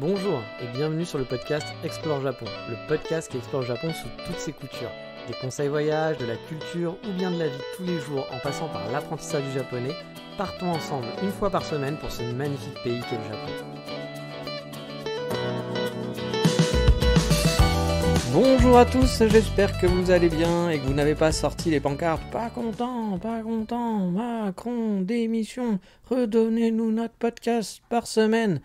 Bonjour et bienvenue sur le podcast Explore Japon, le podcast qui explore Japon sous toutes ses coutures. Des conseils voyages, de la culture ou bien de la vie tous les jours en passant par l'apprentissage du japonais, partons ensemble une fois par semaine pour ce magnifique pays qu'est le Japon. Bonjour à tous, j'espère que vous allez bien et que vous n'avez pas sorti les pancartes. Pas content, pas content, Macron, démission, redonnez-nous notre podcast par semaine.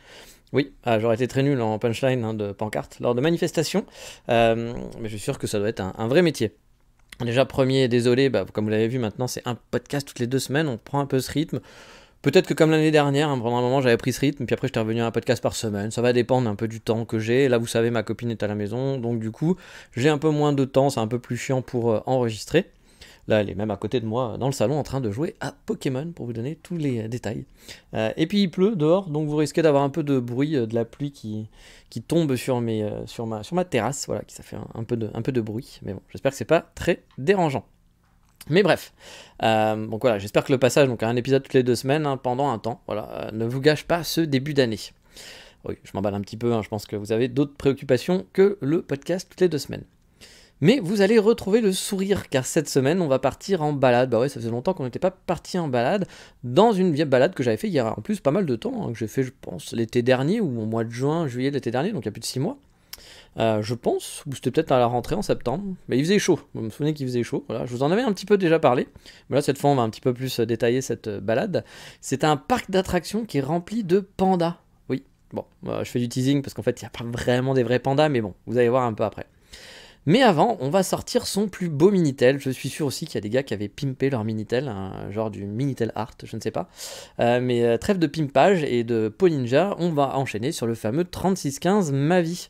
Oui, ah, j'aurais été très nul en punchline hein, de pancarte lors de manifestations, euh, mais je suis sûr que ça doit être un, vrai métier. Déjà, premier, désolé, bah, comme vous l'avez vu maintenant, c'est un podcast toutes les deux semaines, on prend un peu ce rythme. Peut-être que comme l'année dernière, hein, pendant un moment, j'avais pris ce rythme, puis après, j'étais revenu à un podcast par semaine. Ça va dépendre un peu du temps que j'ai. Là, vous savez, ma copine est à la maison, donc du coup, j'ai un peu moins de temps, c'est un peu plus chiant pour euh, enregistrer. Là, elle est même à côté de moi dans le salon en train de jouer à Pokémon pour vous donner tous les euh, détails. Euh, et puis il pleut dehors, donc vous risquez d'avoir un peu de bruit, euh, de la pluie qui, qui tombe sur, mes, sur, ma, sur ma terrasse, voilà, qui ça fait un, peu, de, un peu de bruit. Mais bon, j'espère que c'est pas très dérangeant. Mais bref, donc voilà, j'espère que le passage donc, à un épisode toutes les deux semaines hein, pendant un temps, voilà, ne vous gâche pas ce début d'année. Oui, je m'emballe un petit peu, hein, je pense que vous avez d'autres préoccupations que le podcast toutes les deux semaines. Mais vous allez retrouver le sourire car cette semaine on va partir en balade. Bah ouais, ça faisait longtemps qu'on n'était pas parti en balade dans une vieille balade que j'avais fait il y a en plus pas mal de temps, hein, que j'ai fait je pense l'été dernier ou au mois de juin, juillet de l'été dernier, donc il y a plus de 6 mois. Euh, je pense, ou c'était peut-être à la rentrée en septembre. Mais il faisait chaud, vous me souvenez qu'il faisait chaud. Voilà, je vous en avais un petit peu déjà parlé, mais là cette fois on va un petit peu plus euh, détailler cette euh, balade. C'est un parc d'attractions qui est rempli de pandas. Oui, bon, je fais du teasing parce qu'en fait il n'y a pas vraiment des vrais pandas, mais bon, vous allez voir un peu après. Mais avant, on va sortir son plus beau Minitel. Je suis sûr aussi qu'il y a des gars qui avaient pimpé leur Minitel, un hein, genre du Minitel Art, je ne sais pas. Euh, mais euh, trêve de pimpage et de ninja, on va enchaîner sur le fameux 3615 Ma Vie.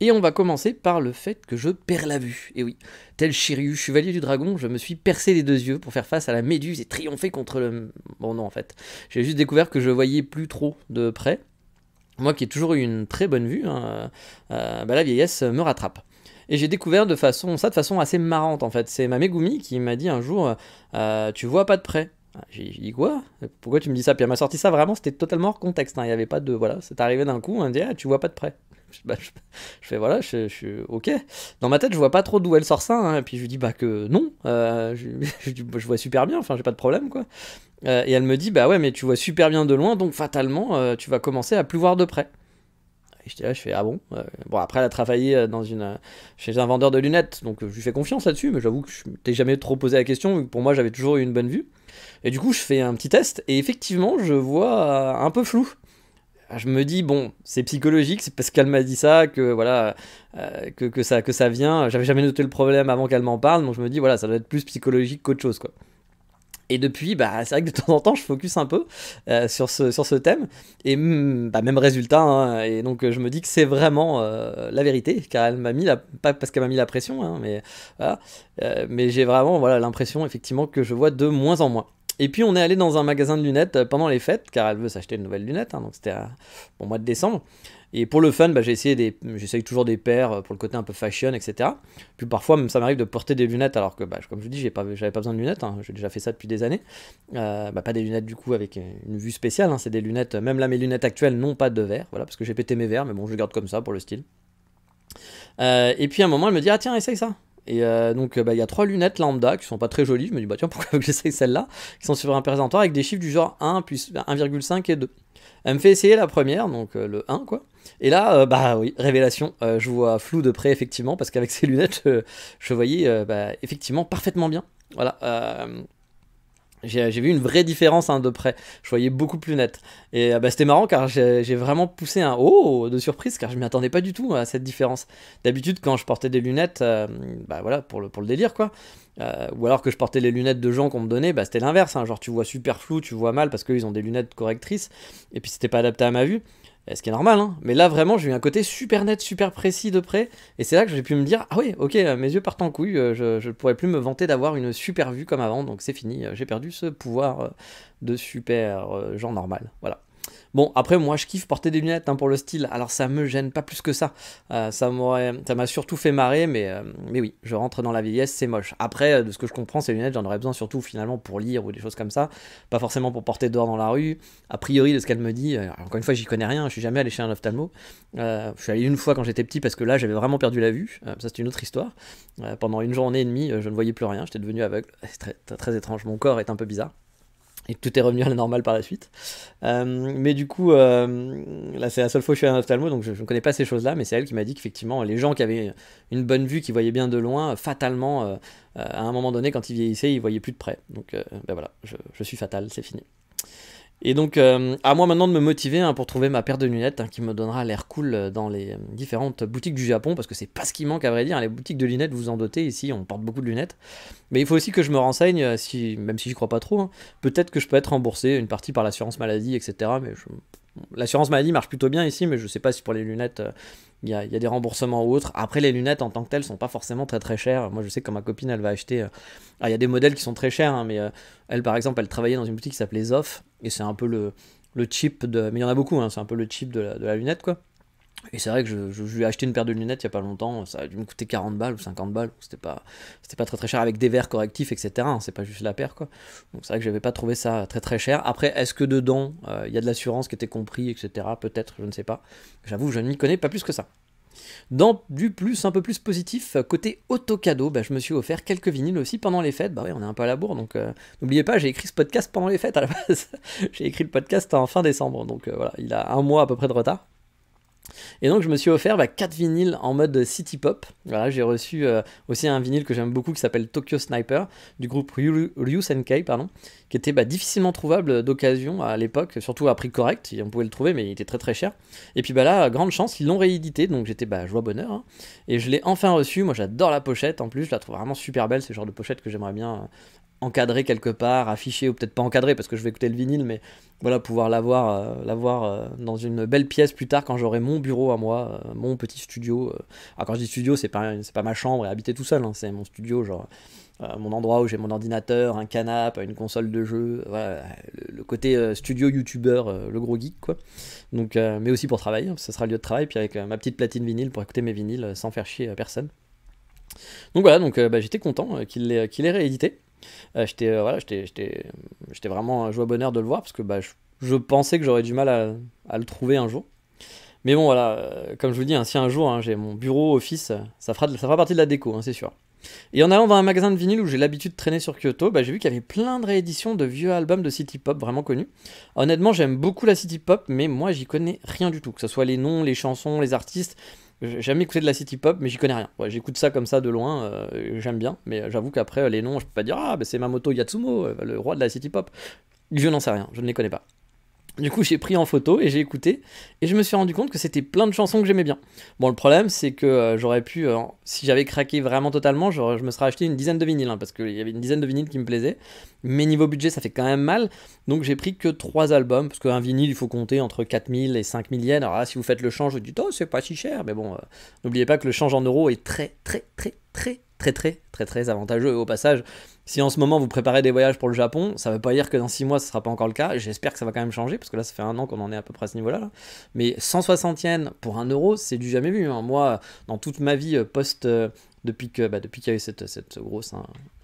Et on va commencer par le fait que je perds la vue. Et oui, tel Shiryu, chevalier du dragon, je me suis percé les deux yeux pour faire face à la méduse et triompher contre le... Bon non en fait, j'ai juste découvert que je voyais plus trop de près. Moi qui ai toujours eu une très bonne vue, hein, euh, bah, la vieillesse me rattrape. Et j'ai découvert de façon, ça de façon assez marrante en fait. C'est ma Megumi qui m'a dit un jour euh, Tu vois pas de près j'ai dit quoi Pourquoi tu me dis ça Puis elle m'a sorti ça vraiment, c'était totalement hors contexte. Hein. Il n'y avait pas de. Voilà, c'est arrivé d'un coup, elle me dit ah, tu vois pas de près. Bah, je, fais voilà, je, suis ok. Dans ma tête, je vois pas trop d'où elle sort ça. Hein. Et puis je lui dis bah que non, euh, bah, je, vois super bien, enfin j'ai pas de problème quoi. Euh, et elle me dit bah ouais, mais tu vois super bien de loin, donc fatalement tu vas commencer à plus voir de près là, ah, je fais ah bon. Euh, bon après elle a travaillé euh, dans une euh, chez un vendeur de lunettes, donc je lui fais confiance là-dessus, mais j'avoue que je t'ai jamais trop posé la question. Pour moi j'avais toujours eu une bonne vue. Et du coup je fais un petit test et effectivement je vois un peu flou. Je me dis bon c'est psychologique, c'est parce qu'elle m'a dit ça que voilà que, que ça que ça vient. J'avais jamais noté le problème avant qu'elle m'en parle, donc je me dis voilà ça doit être plus psychologique qu'autre chose quoi. Et depuis, bah, c'est vrai que de temps en temps, je focus un peu euh, sur, ce, sur ce thème. Et bah, même résultat. Hein. et donc, je me dis que c'est vraiment euh, la vérité, car elle m'a mis la, pas parce qu'elle m'a mis la pression, hein, mais euh, mais j'ai vraiment voilà l'impression effectivement que je vois de moins en moins. Et puis on est allé dans un magasin de lunettes pendant les fêtes, car elle veut s'acheter une nouvelle lunette, hein, donc c'était au mois de décembre. Et pour le fun, bah, j'ai essayé des, j'essaye toujours des paires euh, pour le côté un peu fashion, etc. Puis parfois, même ça m'arrive de porter des lunettes, alors que, bah, comme je vous dis, j'ai j'avais pas besoin de lunettes. Hein. J'ai déjà fait ça depuis des années. Euh, bah, pas des lunettes du coup avec euh, une vue spéciale. Hein. C'est des lunettes. Même là, mes lunettes actuelles n'ont pas de verre, voilà, parce que j'ai pété mes verres, mais bon, je garde comme ça pour le style. et puis à un moment, elle me dit ah tiens, essaye ça. Et donc, il y a trois lunettes lambda qui sont pas très jolies. Je me dis, bah tiens, pourquoi j'essaye celle-là Qui sont sur un présentoir avec des chiffres du genre 1, plus 1,5 et 2. Elle me fait essayer la première, donc le 1, quoi. Et là, euh, bah oui, révélation, euh, je vois flou de près, effectivement, parce qu'avec ces lunettes, je voyais euh, bah, effectivement parfaitement bien. Voilà. j'ai vu une vraie différence hein, de près. Je voyais beaucoup plus net. Et bah, c'était marrant car j'ai vraiment poussé un oh de surprise car je m'y attendais pas du tout à cette différence. D'habitude, quand je portais des lunettes, bah voilà, pour le, pour le délire quoi. ou alors que je portais les lunettes de gens qu'on me donnait, bah, c'était l'inverse. Hein. Genre, tu vois super flou, tu vois mal parce qu'ils ont des lunettes correctrices. Et puis, c'était pas adapté à ma vue. Euh, ce qui est normal, hein. mais là vraiment j'ai eu un côté super net, super précis de près, et c'est là que j'ai pu me dire, ah oui, ok, euh, mes yeux partent en couille, euh, je ne pourrais plus me vanter d'avoir une super vue comme avant, donc c'est fini, j'ai perdu ce pouvoir de super genre normal, voilà. Bon, après, moi, je kiffe porter des lunettes hein, pour le style, alors ça me gêne pas plus que ça. Euh, ça m'a surtout fait marrer, mais, euh, mais oui, je rentre dans la vieillesse, c'est moche. Après, euh, de ce que je comprends, ces lunettes, j'en aurais besoin surtout finalement pour lire ou des choses comme ça, pas forcément pour porter dehors dans la rue. A priori, de ce qu'elle me dit, encore une fois, j'y connais rien, je suis jamais allé chez un ophtalmo. je suis allé une fois quand j'étais petit parce que là, j'avais vraiment perdu la vue, ça c'est une autre histoire. pendant une journée et demie, je ne voyais plus rien, j'étais devenu aveugle, c'est très, très étrange, mon corps est un peu bizarre et tout est revenu à la normale par la suite. Euh, mais du coup, euh, là, c'est la seule fois que je suis à un ophtalmo, donc je ne connais pas ces choses-là, mais c'est elle qui m'a dit qu'effectivement, les gens qui avaient une bonne vue, qui voyaient bien de loin, fatalement, euh, à un moment donné, quand ils vieillissaient, ils voyaient plus de près. Donc, ben voilà, je, je suis fatal, c'est fini. Et donc, euh, à moi maintenant de me motiver hein, pour trouver ma paire de lunettes hein, qui me donnera l'air cool euh, dans les euh, différentes boutiques du Japon, parce que c'est pas ce qui manque à vrai dire. Hein. Les boutiques de lunettes, vous en dotez ici, on porte beaucoup de lunettes. Mais il faut aussi que je me renseigne, si, même si je crois pas trop. Peut-être que je peux être remboursé une partie par l'assurance maladie, etc. Mais je L'assurance maladie marche plutôt bien ici, mais je ne sais pas si pour les lunettes, euh, il y, a des remboursements ou autres. Après, les lunettes en tant que telles sont pas forcément très très chères. Moi, je sais que ma copine, elle va acheter. Euh, ah, il y a des modèles qui sont très chers, hein, mais euh, elle, par exemple, elle travaillait dans une boutique qui s'appelait Zoff, et c'est un peu le, le chip de. Mais il y en a beaucoup, hein, c'est un peu le chip de la lunette, quoi. Et c'est vrai que je, lui ai acheté une paire de lunettes il n'y a pas longtemps, ça a dû me coûter 40 balles ou 50 balles, c'était pas, c'était pas très très cher avec des verres correctifs, etc. Hein, c'est pas juste la paire quoi. Donc c'est vrai que j'avais pas trouvé ça très très cher. Après, est-ce que dedans euh, il y a de l'assurance qui était compris, etc. Peut-être, je ne sais pas. J'avoue, je ne m'y connais pas plus que ça. Dans du plus, un peu plus positif, euh, côté autocadeau, bah, je me suis offert quelques vinyles aussi pendant les fêtes. Bah oui, on est un peu à la bourre, donc euh, n'oubliez pas, j'ai écrit ce podcast pendant les fêtes à la base. j'ai écrit le podcast en fin décembre, donc voilà, il a un mois à peu près de retard. Et donc, je me suis offert bah, 4 vinyles en mode city pop. Voilà, j'ai reçu euh, aussi un vinyle que j'aime beaucoup qui s'appelle Tokyo Sniper, du groupe Ryu, Ryu pardon, qui était bah, difficilement trouvable d'occasion à l'époque, surtout à prix correct. On pouvait le trouver, mais il était très très cher. Et puis bah, là, grande chance, ils l'ont réédité, donc j'étais bah, joie bonheur. Hein. Et je l'ai enfin reçu. Moi, j'adore la pochette en plus, je la trouve vraiment super belle, ce genre de pochette que j'aimerais bien euh, encadré quelque part, affiché ou peut-être pas encadré parce que je vais écouter le vinyle, mais voilà, pouvoir l'avoir euh, l'avoir euh, dans une belle pièce plus tard quand j'aurai mon bureau à moi, euh, mon petit studio. Alors quand je dis studio, c'est pas c'est pas ma chambre et habiter tout seul, hein, c'est mon studio, genre mon endroit où j'ai mon ordinateur, un canapé, une console de jeu, le, côté studio youtubeur, le gros geek quoi. Donc mais aussi pour travailler, hein, ça sera le lieu de travail puis avec ma petite platine vinyle pour écouter mes vinyles sans faire chier à personne. Donc voilà, donc bah, j'étais content qu'il ait qu'il réédité. Euh, euh, j'étais vraiment voilà, j'étais joie bonheur de le voir parce que bah, je, pensais que j'aurais du mal à, le trouver un jour. Mais bon, voilà, euh, comme je vous dis, hein, si un jour hein, j'ai mon bureau office, ça fera, partie de la déco, hein, c'est sûr. Et en allant dans un magasin de vinyle où j'ai l'habitude de traîner sur Kyoto, bah, j'ai vu qu'il y avait plein de rééditions de vieux albums de City Pop vraiment connus. Honnêtement, j'aime beaucoup la City Pop, mais moi j'y connais rien du tout, que ce soit les noms, les chansons, les artistes. J'ai jamais écouté de la city pop, mais j'y connais rien. J'écoute ça comme ça de loin, euh, j'aime bien, mais j'avoue qu'après les noms, je peux pas dire Ah, ben c'est Mamoto Yatsumo, euh, le roi de la city pop. Je n'en sais rien, je ne les connais pas. Du coup, j'ai pris en photo et j'ai écouté, et je me suis rendu compte que c'était plein de chansons que j'aimais bien. Bon, le problème, c'est que euh, j'aurais pu, euh, si j'avais craqué vraiment totalement, je, me serais acheté une dizaine de vinyles, hein, parce qu'il y avait une dizaine de vinyles qui me plaisaient. Mais niveau budget, ça fait quand même mal, donc j'ai pris que trois albums, parce qu'un vinyle, il faut compter entre 4000 et 5000 yens. Alors là, si vous faites le change, vous dites, oh, c'est pas si cher, mais bon, euh, n'oubliez pas que le change en euros est très, très, très, très, très très très très avantageux. au passage, si en ce moment vous préparez des voyages pour le Japon, ça ne veut pas dire que dans six mois ce ne sera pas encore le cas. J'espère que ça va quand même changer, parce que là ça fait un an qu'on en est à peu près à ce niveau-là. Mais 160 yens pour un euro, c'est du jamais vu. Hein. Moi, dans toute ma vie euh, post... Euh, bah, depuis qu'il y a eu cette, grosse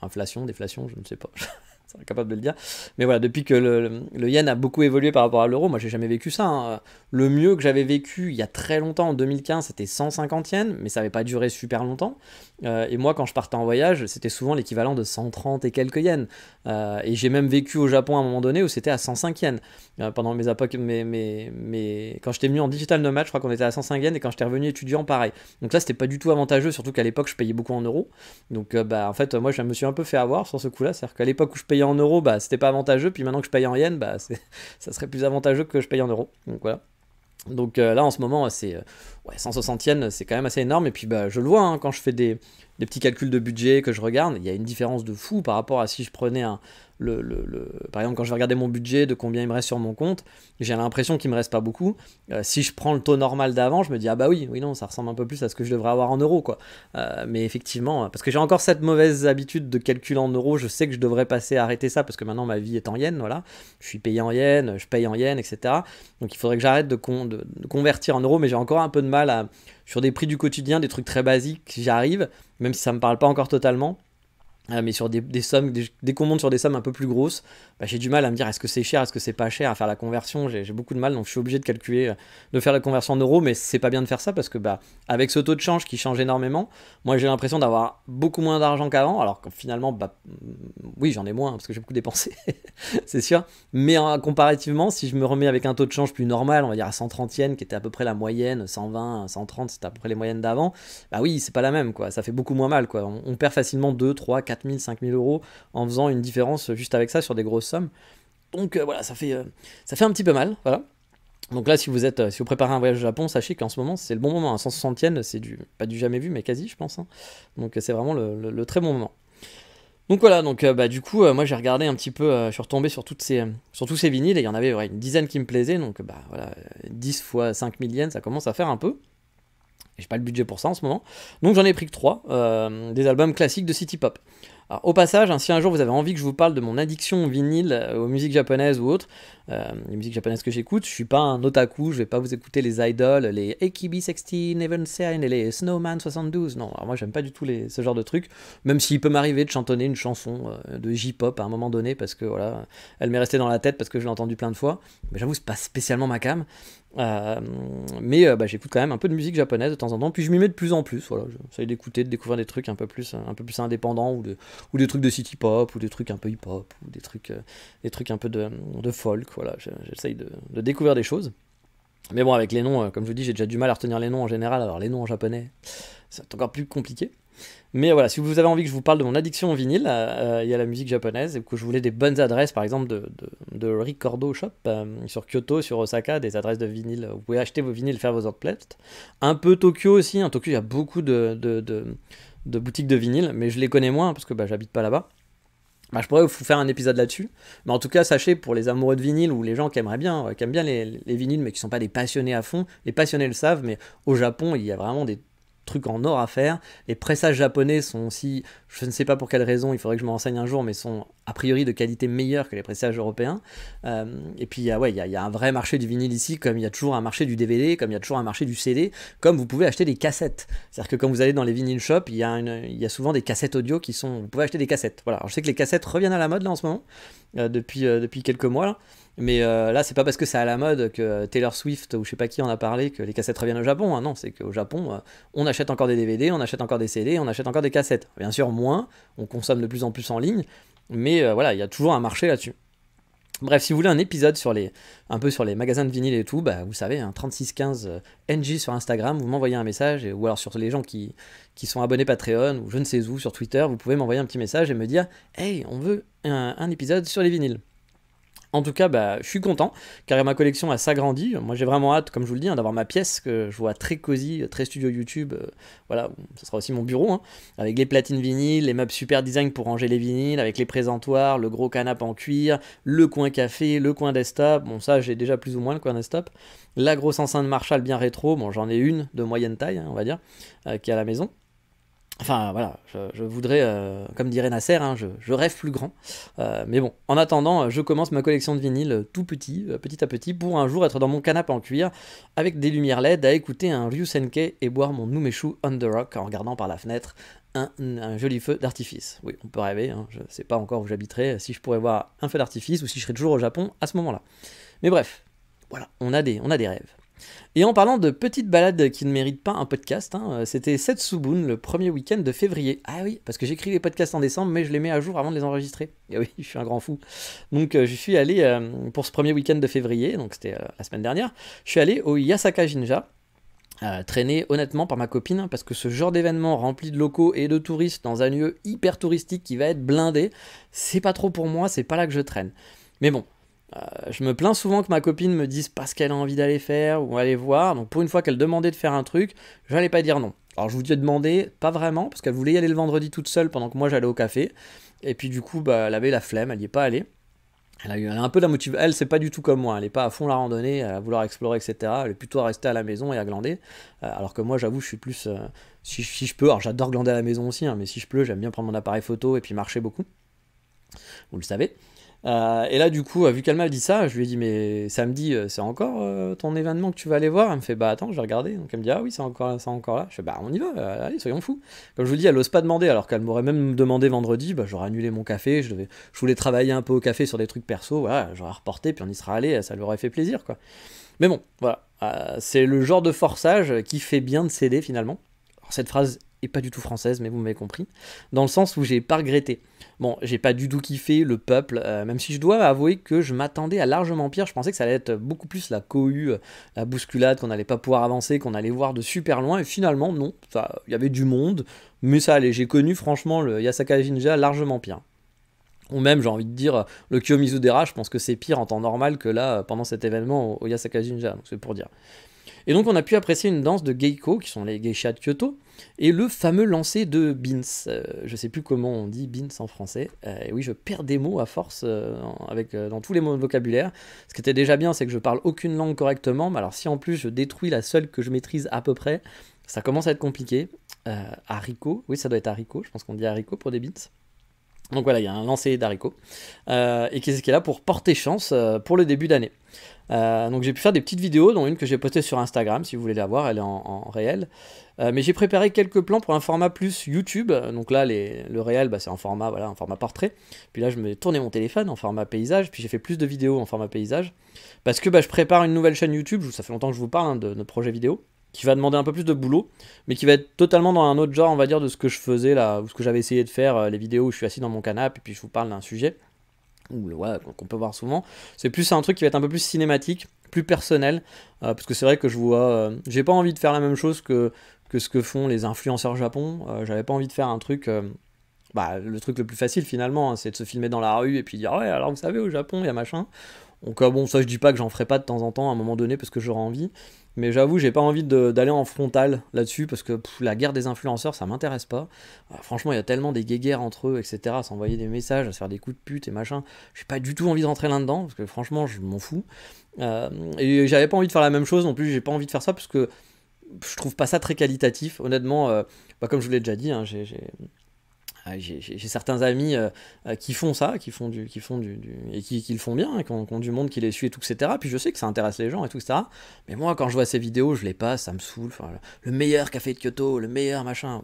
inflation, déflation, je ne sais pas. capable de le dire. Mais voilà, depuis que le, yen a beaucoup évolué par rapport à l'euro, moi j'ai jamais vécu ça. Hein. Le mieux que j'avais vécu il y a très longtemps, en 2015, c'était 150 yens, mais ça n'avait pas duré super longtemps. Euh, et moi, quand je partais en voyage, c'était souvent l'équivalent de 130 et quelques yens. Euh, et j'ai même vécu au Japon à un moment donné où c'était à 105 yens. Euh, pendant mes époques, mes, mes, quand j'étais venu en digital nomade, je crois qu'on était à 105 yens, et quand j'étais revenu étudiant, pareil. Donc là, c'était pas du tout avantageux, surtout qu'à l'époque, je payais beaucoup en euros. Donc bah, en fait, moi, je me suis un peu fait avoir sur ce coup-là. C'est-à-dire qu'à l'époque où je payais en euros, bah, c'était pas avantageux. Puis maintenant que je paye en yens, bah, ça serait plus avantageux que je paye en euros. Donc voilà. Donc euh, là, en ce moment, c'est euh, ouais, 160 yens, c'est quand même assez énorme. Et puis bah, je le vois hein, quand je fais des, des petits calculs de budget que je regarde, il y a une différence de fou par rapport à si je prenais un, le, par exemple quand je vais regarder mon budget de combien il me reste sur mon compte, j'ai l'impression qu'il me reste pas beaucoup. Euh, si je prends le taux normal d'avant, je me dis ah bah oui, oui non, ça ressemble un peu plus à ce que je devrais avoir en euros quoi. Euh, mais effectivement, parce que j'ai encore cette mauvaise habitude de calculer en euros, je sais que je devrais passer à arrêter ça parce que maintenant ma vie est en yens, voilà. Je suis payé en yens, je paye en yens, etc. Donc il faudrait que j'arrête de, de convertir en euros, mais j'ai encore un peu de mal à sur des prix du quotidien, des trucs très basiques, j'y arrive, même si ça ne me parle pas encore totalement. Ah, mais sur des, sommes, des, dès qu'on monte sur des sommes un peu plus grosses, bah, j'ai du mal à me dire est-ce que c'est cher, est-ce que c'est pas cher, à faire la conversion, j'ai beaucoup de mal, donc je suis obligé de calculer, euh, de faire la conversion en euros, mais c'est pas bien de faire ça parce que bah, avec ce taux de change qui change énormément, moi j'ai l'impression d'avoir beaucoup moins d'argent qu'avant, alors que finalement, bah, mm, oui j'en ai moins hein, parce que j'ai beaucoup dépensé, c'est sûr, mais comparativement, si je me remets avec un taux de change plus normal, on va dire à 130 yens qui était à peu près la moyenne, 120, 130, c'était à peu près les moyennes d'avant, bah oui, c'est pas la même, quoi, ça fait beaucoup moins mal, quoi, on, on perd facilement 2, 3, 4 4000, 5000 euros en faisant une différence juste avec ça sur des grosses sommes. Donc euh, voilà, ça fait, euh, ça fait un petit peu mal. Voilà. Donc là, si vous êtes, euh, si vous préparez un voyage au Japon, sachez qu'en ce moment, c'est le bon moment. 160 hein. yens, c'est du, pas du jamais vu, mais quasi, je pense. Hein. Donc c'est vraiment le, très bon moment. Donc voilà, donc bah, du coup, moi j'ai regardé un petit peu, je suis retombé sur, toutes ces, sur tous ces vinyles et il y en avait une dizaine qui me plaisaient. Donc bah voilà, 10 fois 5 000 ça commence à faire un peu. J'ai pas le budget pour ça en ce moment. Donc j'en ai pris que 3, euh, des albums classiques de City Pop. au passage, ainsi hein, si un jour vous avez envie que je vous parle de mon addiction au vinyle euh, aux musiques japonaises ou autres, euh, les musiques japonaises que j'écoute, je suis pas un otaku, je vais pas vous écouter les idoles, les AKB 16, Sein et les Snowman 72. Non, moi j'aime pas du tout les, ce genre de trucs, même s'il peut m'arriver de chantonner une chanson de J-pop à un moment donné parce que voilà, elle m'est restée dans la tête parce que je l'ai entendue plein de fois. Mais j'avoue, c'est pas spécialement ma cam. Euh, mais euh, bah, j'écoute quand même un peu de musique japonaise de temps en temps, puis je m'y mets de plus en plus. Voilà, j'essaye d'écouter, de découvrir des trucs un peu plus, un peu plus indépendants, ou, de, ou des trucs de city pop, ou des trucs un peu hip hop, ou des trucs, euh, des trucs un peu de, de folk. Voilà, j'essaye de, de découvrir des choses. Mais bon, avec les noms, comme je vous dis, j'ai déjà du mal à retenir les noms en général, alors les noms en japonais, c'est encore plus compliqué. Mais voilà, si vous avez envie que je vous parle de mon addiction au vinyle, euh, il y a la musique japonaise, et que je voulais des bonnes adresses, par exemple de, de, de Shop euh, sur Kyoto, sur Osaka, des adresses de vinyle. Vous pouvez acheter vos vinyles, faire vos emplettes. Un peu Tokyo aussi. En hein. Tokyo, il y a beaucoup de, de, boutiques de vinyle, mais je les connais moins parce que bah, j'habite pas là-bas. Bah, je pourrais vous faire un épisode là-dessus. Mais en tout cas, sachez, pour les amoureux de vinyle ou les gens qui aimeraient bien, euh, qui aiment bien les, les vinyles, mais qui ne sont pas des passionnés à fond, les passionnés le savent, mais au Japon, il y a vraiment des truc en or à faire. Les pressages japonais sont aussi, je ne sais pas pour quelle raison, il faudrait que je me renseigne un jour, mais sont a priori de qualité meilleure que les pressages européens. Euh, et puis, ouais, il y, a un vrai marché du vinyle ici, comme il y a toujours un marché du DVD, comme il y a toujours un marché du CD, comme vous pouvez acheter des cassettes. C'est-à-dire que quand vous allez dans les vinyle shops, il y, a souvent des cassettes audio qui sont. Vous pouvez acheter des cassettes. Voilà. je sais que les cassettes reviennent à la mode là en ce moment, euh, depuis, euh, depuis quelques mois. Mais là, c'est pas parce que c'est à la mode que Taylor Swift ou je sais pas qui en a parlé que les cassettes reviennent au Japon. Hein. Non, c'est qu'au Japon, on achète encore des DVD, on achète encore des CD, on achète encore des cassettes. Bien sûr, moins, on consomme de plus en plus en ligne, mais euh, voilà, il y a toujours un marché là-dessus. Bref, si vous voulez un épisode sur les, un peu sur les magasins de vinyle et tout, bah, vous savez, un 3615 NG sur Instagram, vous m'envoyez un message, ou alors sur les gens qui, sont abonnés Patreon, ou je ne sais où, sur Twitter, vous pouvez m'envoyer un petit message et me dire Hey, on veut un épisode sur les vinyles. En tout cas, bah, je suis content, car ma collection a s'agrandi. Moi, j'ai vraiment hâte, comme je vous le dis, hein, d'avoir ma pièce que je vois très cosy, très studio YouTube. Euh, voilà, ce sera aussi mon bureau, hein, avec les platines vinyles, les meubles super design pour ranger les vinyles, avec les présentoirs, le gros canapé en cuir, le coin café, le coin desktop. Bon, ça, j'ai déjà plus ou moins le coin desktop. La grosse enceinte Marshall bien rétro, bon, j'en ai une de moyenne taille, hein, on va dire, euh, qui est à la maison. Enfin voilà, je, voudrais, euh, comme dirait Nasser, hein, je, rêve plus grand. Euh, mais bon, en attendant, je commence ma collection de vinyles euh, tout petit, petit à petit, pour un jour être dans mon canapé en cuir, avec des lumières LED, à écouter un Ryusenke et boire mon Numeshu on the rock en regardant par la fenêtre un, joli feu d'artifice. Oui, on peut rêver, hein, je ne sais pas encore où j'habiterai, si je pourrais voir un feu d'artifice ou si je serais toujours au Japon à ce moment-là. Mais bref, voilà, on a des, on a des rêves. Et en parlant de petites balades qui ne méritent pas un podcast, hein, euh, c'était Setsubun le premier week-end de février. Ah oui, parce que j'écris les podcasts en décembre, mais je les mets à jour avant de les enregistrer. Et oui, je suis un grand fou. Donc euh, je suis allé euh, pour ce premier week-end de février, donc c'était la semaine dernière, je suis allé au Yasaka Jinja. traîné honnêtement par ma copine hein, parce que ce genre d'événement rempli de locaux et de touristes dans un lieu hyper touristique qui va être blindé, c'est pas trop pour moi, c'est pas là que je traîne. Mais bon, euh, je me plains souvent que ma copine me dise pas ce qu'elle a envie d'aller faire ou aller voir. Donc pour une fois qu'elle demandait de faire un truc, j'allais pas dire non. Alors je vous ai demandé, pas vraiment, parce qu'elle voulait y aller le vendredi toute seule pendant que moi j'allais au café. Et puis du coup, bah, elle avait la flemme, elle n'y est pas allée. Elle a, eu, un peu de la motivation. Elle, c'est pas du tout comme moi. Elle n'est pas à fond la randonnée, à vouloir explorer, etc. Elle est plutôt à rester à la maison et à glander. Euh, alors que moi, j'avoue, je suis plus. Euh, si, je peux, alors j'adore glander à la maison aussi, hein, mais si je peux, j'aime bien prendre mon appareil photo et puis marcher beaucoup. Vous le savez. Euh, et là, du coup, euh, vu qu'elle m'a dit ça, je lui ai dit, mais samedi, euh, c'est encore ton événement que tu vas aller voir Elle me fait, bah attends, je vais regarder. Donc elle me dit, ah oui, c'est encore, encore là. Je fais, bah on y va, allez, soyons fous. Comme je vous dis, elle n'ose pas demander, alors qu'elle m'aurait même demandé vendredi, bah j'aurais annulé mon café, je, devais, je voulais travailler un peu au café sur des trucs perso, voilà, j'aurais reporté, puis on y sera allé, ça lui aurait fait plaisir, quoi. Mais bon, voilà, c'est le genre de forçage qui fait bien de céder finalement. Alors, cette phrase est pas du tout française, mais vous m'avez compris, dans le sens où j'ai pas regretté. Bon, j'ai pas du tout kiffé le peuple, euh, même si je dois avouer que je m'attendais à largement pire. Je pensais que ça allait être beaucoup plus la cohue, la bousculade, qu'on allait pas pouvoir avancer, qu'on allait voir de super loin. Et finalement, non, il y avait du monde, mais ça allait. J'ai connu franchement le Yasaka Jinja largement pire. Ou même, j'ai envie de dire, le Kyomizu-dera. je pense que c'est pire en temps normal que là, euh, pendant cet événement au, Yasaka Jinja. Donc c'est pour dire. Et donc on a pu apprécier une danse de Geiko, qui sont les geishas de Kyoto, et le fameux lancer de Beans. Euh, je ne sais plus comment on dit Beans en français. Euh, oui, je perds des mots à force euh, avec, dans tous les mots de vocabulaire. Ce qui était déjà bien, c'est que je parle aucune langue correctement. Mais alors, si en plus je détruis la seule que je maîtrise à peu près, ça commence à être compliqué. haricot, oui, ça doit être haricot. Je pense qu'on dit haricot pour des Beans. Donc voilà, il y a un lancer d'haricots. Euh, et qui est là pour porter chance euh, pour le début d'année. Euh, donc j'ai pu faire des petites vidéos, dont une que j'ai postée sur Instagram, si vous voulez la voir, elle est en, réel. mais j'ai préparé quelques plans pour un format plus YouTube. Donc là, le réel, bah, c'est en format, voilà, en format portrait. Puis là, je me tourné mon téléphone en format paysage. Puis j'ai fait plus de vidéos en format paysage. Parce que bah, je prépare une nouvelle chaîne YouTube. Ça fait longtemps que je vous parle hein, de notre projet vidéo qui va demander un peu plus de boulot, mais qui va être totalement dans un autre genre, on va dire, de ce que je faisais là, ou ce que j'avais essayé de faire, euh, les vidéos où je suis assis dans mon canapé et puis je vous parle d'un sujet, ou ouais, qu'on peut voir souvent. C'est plus un truc qui va être un peu plus cinématique, plus personnel, euh, parce que c'est vrai que je vois, euh, j'ai pas envie de faire la même chose que, que ce que font les influenceurs japon, j'avais pas envie de faire un truc. Bah, le truc le plus facile finalement, hein, c'est de se filmer dans la rue et puis dire ouais alors vous savez au Japon il y a machin. Donc bon, ça je dis pas que j'en ferai pas de temps en temps à un moment donné parce que j'aurai envie. Mais j'avoue, j'ai pas envie d'aller en frontal là-dessus parce que la guerre des influenceurs, ça m'intéresse pas. Ah, franchement, il y a tellement des guéguerres entre eux, etc. À s'envoyer des messages, à se faire des coups de pute et machin. J'ai pas du tout envie de rentrer là-dedans parce que franchement, je m'en fous. Euh, et j'avais pas envie de faire la même chose non plus. J'ai pas envie de faire ça parce que je trouve pas ça très qualitatif. Honnêtement, euh, bah, comme je vous l'ai déjà dit, hein, j'ai ah, j'ai certains amis euh, euh, qui font ça, qui font du, qui font du, et qui, le font bien, et hein, qui, ont, du monde qui les suit et tout, etc. Puis je sais que ça intéresse les gens et tout, etc. Mais moi, quand je vois ces vidéos, je les passe, ça me saoule. le meilleur café de Kyoto, le meilleur machin.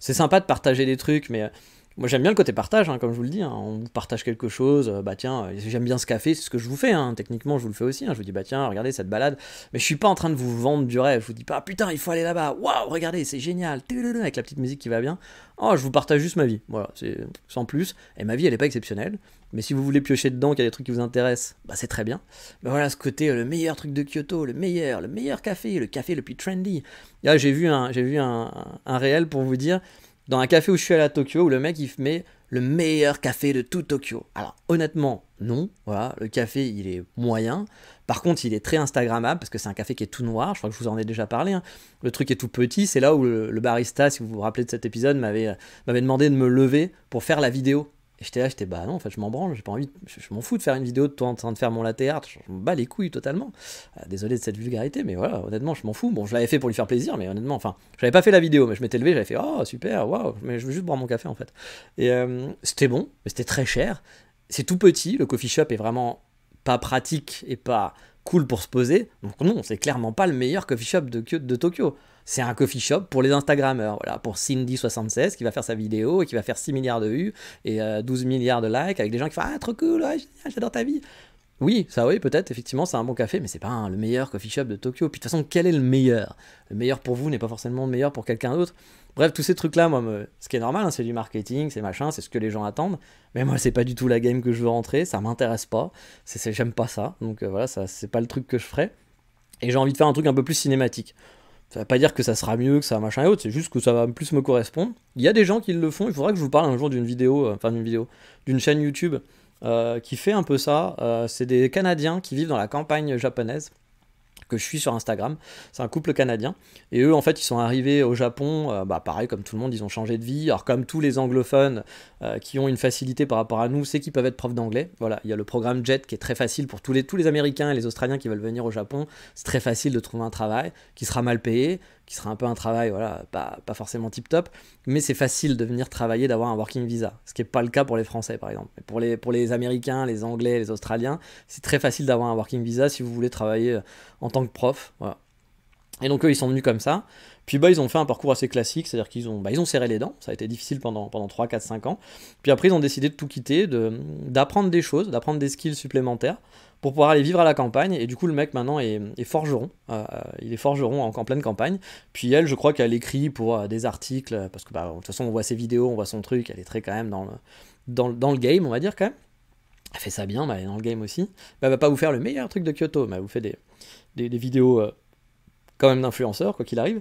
c'est sympa de partager des trucs, mais euh, moi j'aime bien le côté partage, hein, comme je vous le dis, hein. on partage quelque chose, euh, bah tiens, euh, j'aime bien ce café, c'est ce que je vous fais, hein. techniquement je vous le fais aussi, je vous dis bah tiens, regardez cette balade, mais je suis pas en train de vous vendre du rêve, je vous dis pas putain il faut aller là-bas, waouh, regardez, c'est génial, avec la petite musique qui va bien, oh je vous partage juste ma vie, voilà, c'est sans plus, et ma vie elle est pas exceptionnelle, mais si vous voulez piocher dedans, qu'il y a des trucs qui vous intéressent, bah c'est très bien, mais voilà ce côté, le meilleur truc de Kyoto, le meilleur, le meilleur café, le café le plus trendy, là j'ai vu un, j'ai vu un, un réel pour vous dire, dans un café où je suis allé à Tokyo, où le mec il met le meilleur café de tout Tokyo. Alors honnêtement, non. Voilà, le café il est moyen. Par contre, il est très Instagrammable parce que c'est un café qui est tout noir. Je crois que je vous en ai déjà parlé. Hein. Le truc est tout petit. C'est là où le, le, barista, si vous vous rappelez de cet épisode, m'avait euh, demandé de me lever pour faire la vidéo j'étais là, j'étais bah non, en fait, je m'en branle, j'ai pas envie, je, m'en fous de faire une vidéo de toi en train de faire mon latte art, je, me bats les couilles totalement. Euh, désolé de cette vulgarité, mais voilà, honnêtement, je m'en fous. Bon, je l'avais fait pour lui faire plaisir, mais honnêtement, enfin, j'avais pas fait la vidéo, mais je m'étais levé, j'avais fait oh super, waouh, mais je veux juste boire mon café en fait. Et euh, c'était bon, mais c'était très cher. C'est tout petit, le coffee shop est vraiment pas pratique et pas cool pour se poser. Donc non, c'est clairement pas le meilleur coffee shop de, de Tokyo. C'est un coffee shop pour les Instagrammeurs, voilà, pour Cindy76 qui va faire sa vidéo et qui va faire 6 milliards de vues et 12 euh, milliards de likes avec des gens qui font Ah, trop cool, j'adore ta vie. Oui, ça oui, peut-être, effectivement, c'est un bon café, mais c'est pas le meilleur coffee shop de Tokyo. Puis de toute façon, quel est le meilleur Le meilleur pour vous n'est pas forcément le meilleur pour quelqu'un d'autre. Bref, tous ces trucs-là, moi, ce qui est normal, hein, c'est du marketing, c'est machin, c'est ce que les gens attendent. Mais moi, c'est pas du tout la game que je veux rentrer, ça m'intéresse pas, c'est, j'aime pas ça. Donc euh, voilà, ça, c'est pas le truc que je ferais. Et j'ai envie de faire un truc un peu plus cinématique. Ça veut pas dire que ça sera mieux, que ça machin et autre c'est juste que ça va plus me correspondre. Il y a des gens qui le font, il faudra que je vous parle un jour d'une vidéo, euh, enfin d'une vidéo, d'une chaîne YouTube euh, qui fait un peu ça. Euh, c'est des Canadiens qui vivent dans la campagne japonaise que je suis sur Instagram. C'est un couple canadien. Et eux, en fait, ils sont arrivés au Japon, euh, bah, pareil, comme tout le monde, ils ont changé de vie. Alors, comme tous les anglophones qui ont une facilité par rapport à nous, c'est qu'ils peuvent être profs d'anglais. Voilà, il y a le programme JET qui est très facile pour tous les, tous les Américains et les Australiens qui veulent venir au Japon. C'est très facile de trouver un travail qui sera mal payé, qui sera un peu un travail, voilà, pas, forcément tip-top, mais c'est facile de venir travailler, d'avoir un working visa, ce qui n'est pas le cas pour les Français, par exemple. pour les, pour les Américains, les Anglais, les Australiens, c'est très facile d'avoir un working visa si vous voulez travailler euh, en tant que prof, Et donc eux, ils sont venus comme ça. Puis bah, ils ont fait un parcours assez classique, c'est-à-dire qu'ils ont, bah, ils ont serré les dents, ça a été difficile pendant, pendant 3, 4, 5 ans. Puis après, ils ont décidé de tout quitter, d'apprendre des choses, d'apprendre des skills supplémentaires, pour pouvoir aller vivre à la campagne. Et du coup, le mec maintenant est, forgeron. Euh, euh, il est forgeron en, pleine campagne. Puis elle, je crois qu'elle écrit pour euh, des articles, parce que bah, de toute façon, on voit ses vidéos, on voit son truc, elle est très quand même dans le, dans, le game, on va dire quand même. Elle fait ça bien, bah, elle est dans le game aussi. Bah, va pas vous faire le meilleur truc de Kyoto, mais elle vous fait des, vidéos quand même d'influenceurs, quoi qu'il arrive.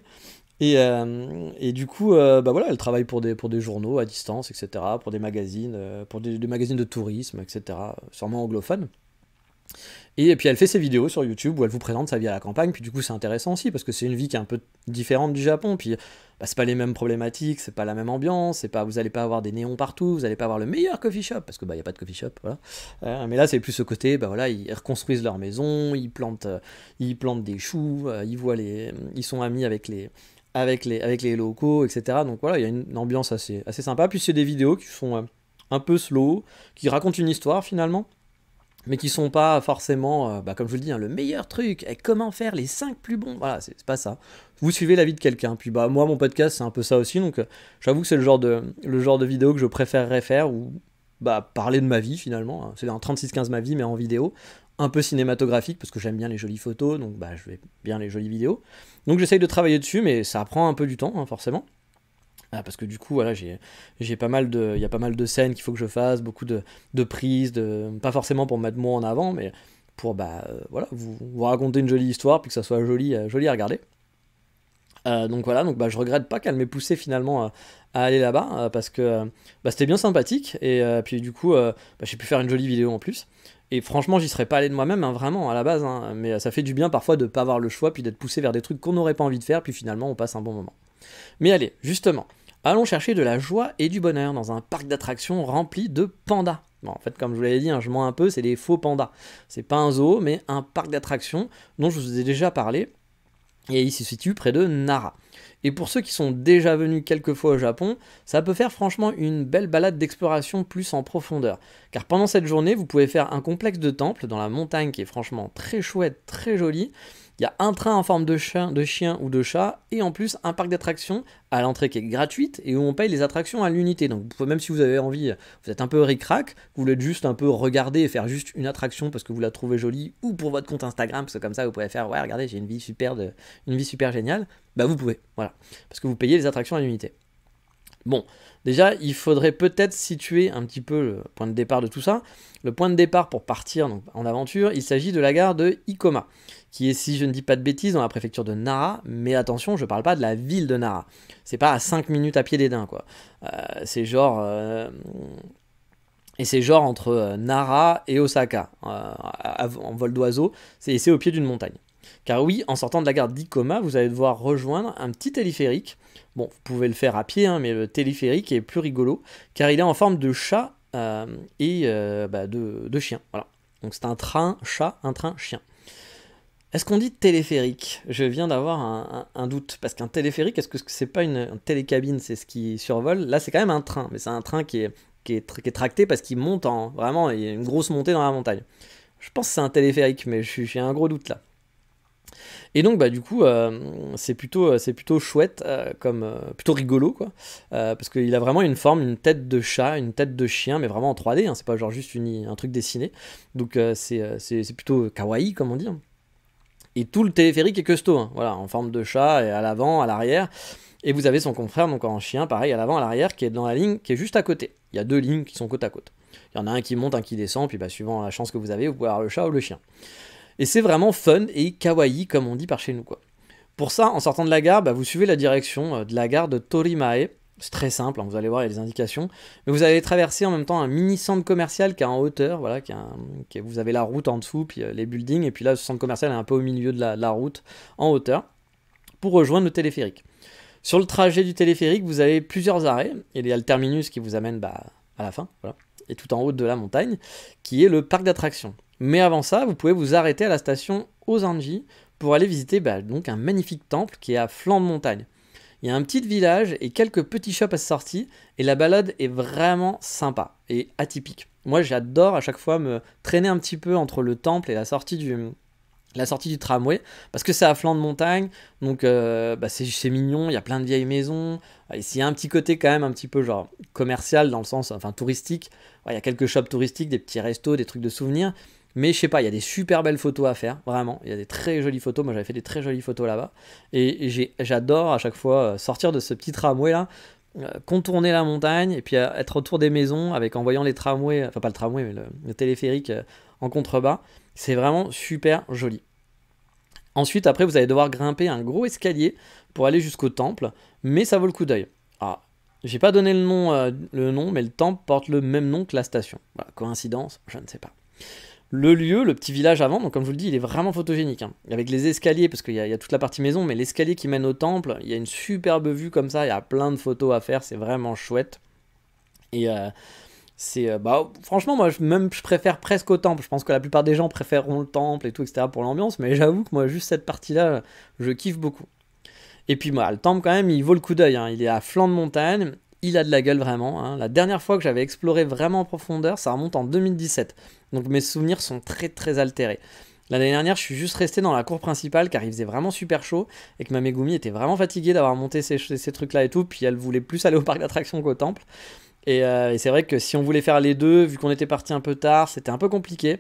Et, du coup, bah voilà, elle travaille pour des, pour des journaux à distance, etc., pour des magazines, pour des, des, magazines de tourisme, etc., sûrement anglophones. Et, puis elle fait ses vidéos sur YouTube où elle vous présente sa vie à la campagne, puis du coup c'est intéressant aussi parce que c'est une vie qui est un peu différente du Japon, puis bah, c'est pas les mêmes problématiques, c'est pas la même ambiance, c'est pas vous allez pas avoir des néons partout, vous allez pas avoir le meilleur coffee shop parce que bah y a pas de coffee shop voilà. Euh, mais là c'est plus ce côté bah voilà, ils reconstruisent leur maison, ils plantent euh, ils plantent des choux, euh, ils voient les ils sont amis avec les avec les avec les locaux etc. Donc voilà, il y a une, ambiance assez assez sympa, puis c'est des vidéos qui sont un peu slow, qui racontent une histoire finalement mais qui sont pas forcément, euh, bah, comme je vous le dis, hein, le meilleur truc, et comment faire les 5 plus bons, voilà, c'est pas ça. Vous suivez la vie de quelqu'un, puis bah moi mon podcast c'est un peu ça aussi, donc euh, j'avoue que c'est le, genre de, le genre de vidéo que je préférerais faire, ou bah, parler de ma vie finalement, hein. c'est un 36-15 ma vie mais en vidéo, un peu cinématographique, parce que j'aime bien les jolies photos, donc bah je vais bien les jolies vidéos. Donc j'essaye de travailler dessus, mais ça prend un peu du temps, hein, forcément. Ah, parce que du coup, voilà, j'ai, pas mal de, il y a pas mal de scènes qu'il faut que je fasse, beaucoup de, prises, de, pas forcément pour mettre moi en avant, mais pour bah, euh, voilà, vous, raconter une jolie histoire, puis que ça soit joli, euh, joli à regarder. Euh, donc voilà, donc bah, je regrette pas qu'elle m'ait poussé finalement à aller là-bas parce que bah, c'était bien sympathique et puis du coup bah, j'ai pu faire une jolie vidéo en plus. Et franchement, j'y serais pas allé de moi-même, hein, vraiment à la base, hein, mais ça fait du bien parfois de pas avoir le choix puis d'être poussé vers des trucs qu'on n'aurait pas envie de faire, puis finalement on passe un bon moment. Mais allez, justement, Allons chercher de la joie et du bonheur dans un parc d'attractions rempli de pandas. Bon, en fait, comme je vous l'avais dit, hein, je mens un peu, c'est des faux pandas. C'est pas un zoo, mais un parc d'attractions dont je vous ai déjà parlé. Et il se situe près de Nara. Et pour ceux qui sont déjà venus quelques fois au Japon, ça peut faire franchement une belle balade d'exploration plus en profondeur. Car pendant cette journée, vous pouvez faire un complexe de temples dans la montagne qui est franchement très chouette, très jolie, il y a un train en forme de chien, de chien ou de chat, et en plus un parc d'attractions à l'entrée qui est gratuite et où on paye les attractions à l'unité. Donc même si vous avez envie, vous êtes un peu ric vous voulez juste un peu regarder et faire juste une attraction parce que vous la trouvez jolie, ou pour votre compte Instagram, parce que comme ça vous pouvez faire ouais regardez j'ai une vie super une vie super géniale, bah vous pouvez, voilà. Parce que vous payez les attractions à l'unité. Bon, déjà, il faudrait peut-être situer un petit peu le point de départ de tout ça. Le point de départ pour partir en aventure, il s'agit de la gare de Ikoma, qui est, si je ne dis pas de bêtises, dans la préfecture de Nara, mais attention, je parle pas de la ville de Nara. C'est pas à 5 minutes à pied des quoi. Euh, c'est genre... Euh, et c'est genre entre euh, Nara et Osaka, en vol d'oiseau, c'est au pied d'une montagne. Car oui, en sortant de la gare d'Icoma, vous allez devoir rejoindre un petit téléphérique. Bon, vous pouvez le faire à pied, hein, mais le téléphérique est plus rigolo, car il est en forme de chat euh, et euh, bah, de, chien. Voilà. Donc c'est un train chat, un train chien. Est-ce qu'on dit téléphérique Je viens d'avoir un, doute, parce qu'un téléphérique, est-ce que c'est pas une, télécabine, c'est ce qui survole Là, c'est quand même un train, mais c'est un train qui est, tracté parce qu'il monte en... Vraiment, il y a une grosse montée dans la montagne. Je pense que c'est un téléphérique, mais j'ai un gros doute là. Et donc, bah, du coup, euh, c'est plutôt, euh, c'est plutôt chouette, euh, comme, plutôt rigolo, quoi. parce qu'il a vraiment une forme, une tête de chat, une tête de chien, mais vraiment en 3D. Hein. c'est pas genre juste un truc dessiné. Donc, c'est plutôt kawaii, comme on dit. Hein. Et tout le téléphérique est costaud, hein. voilà, en forme de chat, et à l'avant, à l'arrière. Et vous avez son confrère, donc en chien, pareil, à l'avant, à l'arrière, qui est dans la ligne, qui est juste à côté. Il y a deux lignes qui sont côte à côte. Il y en a un qui monte, un qui descend, puis bah, suivant la chance que vous avez, vous pouvez avoir le chat ou le chien. Et c'est vraiment fun et kawaii, comme on dit par chez nous. Quoi. Pour ça, en sortant de la gare, bah, vous suivez la direction euh, de la gare de Torimae. C'est très simple, hein, vous allez voir, il y a les indications. Mais vous allez traverser en même temps un mini centre commercial qui est en hauteur. Voilà, vous avez la route en dessous, puis euh, les buildings. Et puis là, ce centre commercial est un peu au milieu de la, route, en hauteur, pour rejoindre le téléphérique. Sur le trajet du téléphérique, vous avez plusieurs arrêts. il y a le terminus qui vous amène bah, à la fin, et tout en haut de la montagne, qui est le parc d'attractions. Mais avant ça, vous pouvez vous arrêter à la station Osanji pour aller visiter bah, donc un magnifique temple qui est à flanc de montagne. Il y a un petit village et quelques petits shops à sortie, et la balade est vraiment sympa et atypique. Moi, j'adore à chaque fois me traîner un petit peu entre le temple et la sortie du, tramway, parce que c'est à flanc de montagne, donc euh, bah, c'est mignon, il y a plein de vieilles maisons, ici il y a un petit côté quand même un petit peu genre commercial dans le sens, enfin touristique, il y a quelques shops touristiques, des petits restos, des trucs de souvenirs, mais je sais pas, il y a des super belles photos à faire, vraiment. Il y a des très jolies photos. Moi, j'avais fait des très jolies photos là-bas. Et, j'adore à chaque fois euh, sortir de ce petit tramway là, euh, contourner la montagne et puis euh, être autour des maisons avec en voyant les tramways, enfin pas le tramway, mais le, téléphérique en contrebas. C'est vraiment super joli. Ensuite, après, vous allez devoir grimper un gros escalier pour aller jusqu'au temple, mais ça vaut le coup d'œil. Ah, j'ai pas donné le nom, le nom, mais le temple porte le même nom que la station. coïncidence, je ne sais pas. Le lieu, le petit village avant, donc comme je vous le dis, il est vraiment photogénique. Hein. Avec les escaliers, parce qu'il y, a toute la partie maison, mais l'escalier qui mène au temple, il y a une superbe vue comme ça, il y a plein de photos à faire, c'est vraiment chouette. Et euh, c'est. Euh, bah, franchement, moi, je, même, je préfère presque au temple. Je pense que la plupart des gens préféreront le temple et tout, etc. pour l'ambiance, mais j'avoue que moi, juste cette partie-là, je kiffe beaucoup. Et puis, bah, le temple, quand même, il vaut le coup d'œil. Hein. Il est à flanc de montagne il a de la gueule vraiment. Hein. La dernière fois que j'avais exploré vraiment en profondeur, ça remonte en 2017. Donc mes souvenirs sont très très altérés. L'année dernière, je suis juste resté dans la cour principale car il faisait vraiment super chaud et que ma Megumi était vraiment fatiguée d'avoir monté ces, trucs-là et tout. Puis elle voulait plus aller au parc d'attractions qu'au temple. Et, euh, et c'est vrai que si on voulait faire les deux, vu qu'on était parti un peu tard, c'était un peu compliqué.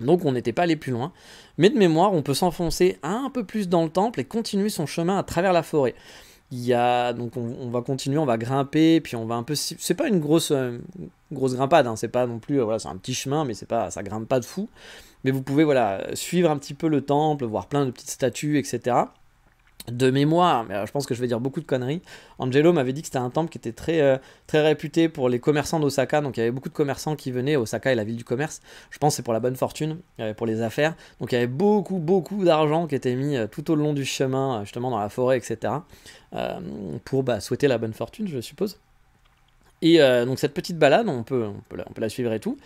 Donc on n'était pas allé plus loin. Mais de mémoire, on peut s'enfoncer un peu plus dans le temple et continuer son chemin à travers la forêt y a, donc on, va continuer, on va grimper, puis on va un peu. C'est pas une grosse, euh, grosse grimpade, hein, c'est pas non plus. Euh, voilà, c'est un petit chemin, mais c'est pas, ça grimpe pas de fou. Mais vous pouvez voilà suivre un petit peu le temple, voir plein de petites statues, etc de mémoire, mais euh, je pense que je vais dire beaucoup de conneries, Angelo m'avait dit que c'était un temple qui était très, euh, très réputé pour les commerçants d'Osaka, donc il y avait beaucoup de commerçants qui venaient, Osaka et la ville du commerce, je pense c'est pour la bonne fortune, pour les affaires, donc il y avait beaucoup, beaucoup d'argent qui était mis euh, tout au long du chemin, justement dans la forêt, etc., pour bah, souhaiter la bonne fortune, je suppose. Et donc cette petite balade, on peut, on peut, la, suivre et tout.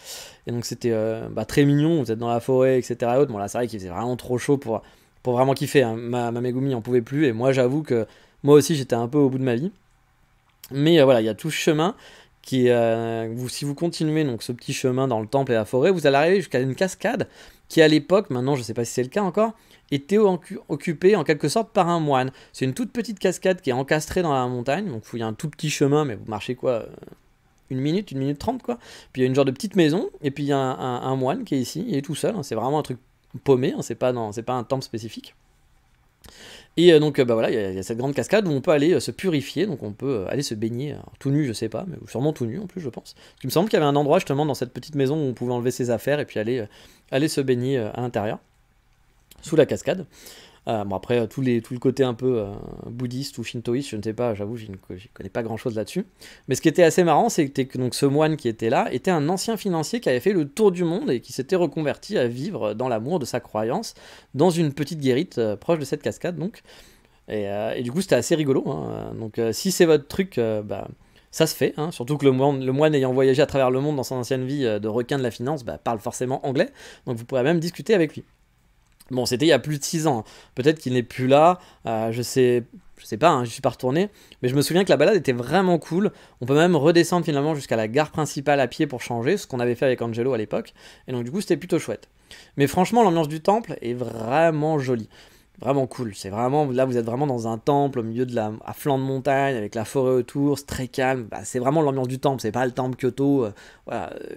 Et donc c'était bah, très mignon, vous êtes dans la forêt, etc. Bon là c'est vrai qu'il faisait vraiment trop chaud pour pour vraiment kiffer. Hein. Ma, ma Megumi en pouvait plus et moi j'avoue que moi aussi j'étais un peu au bout de ma vie. Mais euh, voilà, il y a tout ce chemin qui, euh, vous, si vous continuez donc ce petit chemin dans le temple et la forêt, vous allez arriver jusqu'à une cascade qui à l'époque, maintenant je sais pas si c'est le cas encore, était occupée en quelque sorte par un moine. C'est une toute petite cascade qui est encastrée dans la montagne, donc il y a un tout petit chemin, mais vous marchez quoi euh, une minute, une minute trente quoi. Puis il y a une genre de petite maison, et puis il y a un, moine qui est ici, il est tout seul, hein. c'est vraiment un truc paumé, hein, c'est pas, pas un temple spécifique. Et euh, donc euh, bah voilà, il y, a cette grande cascade où on peut aller euh, se purifier, donc on peut aller se baigner, tout nu je sais pas, mais sûrement tout nu en plus je pense. Il me semble qu'il y avait un endroit justement dans cette petite maison où on pouvait enlever ses affaires et puis aller, aller se baigner à l'intérieur, sous la cascade. Euh, bon, après, euh, tout, les, tout le côté un peu euh, bouddhiste ou shintoïste, je ne sais pas, j'avoue, je connais pas grand chose là-dessus. Mais ce qui était assez marrant, c'était que donc, ce moine qui était là était un ancien financier qui avait fait le tour du monde et qui s'était reconverti à vivre dans l'amour de sa croyance dans une petite guérite proche de cette cascade, donc. Et, du coup, c'était assez rigolo. Hein. Donc, si c'est votre truc, bah, ça se fait. Hein. Surtout que le moine, le moine, ayant voyagé à travers le monde dans son ancienne vie de requin de la finance, bah, parle forcément anglais. Donc, vous pourrez même discuter avec lui. Bon, c'était il y a plus de 6 ans. Hein. Peut-être qu'il n'est plus là. Euh, je sais je sais pas, je hein, je suis pas retourné, mais je me souviens que la balade était vraiment cool. On peut même redescendre finalement jusqu'à la gare principale à pied pour changer, ce qu'on avait fait avec Angelo à l'époque, et donc du coup c'était plutôt chouette. Mais franchement, l'ambiance du temple est vraiment jolie, vraiment cool. C'est vraiment là, vous êtes vraiment dans un temple au milieu de la à flanc de montagne avec la forêt autour, c'est très calme. Bah, c'est vraiment l'ambiance du temple, c'est pas le temple Kyoto, euh,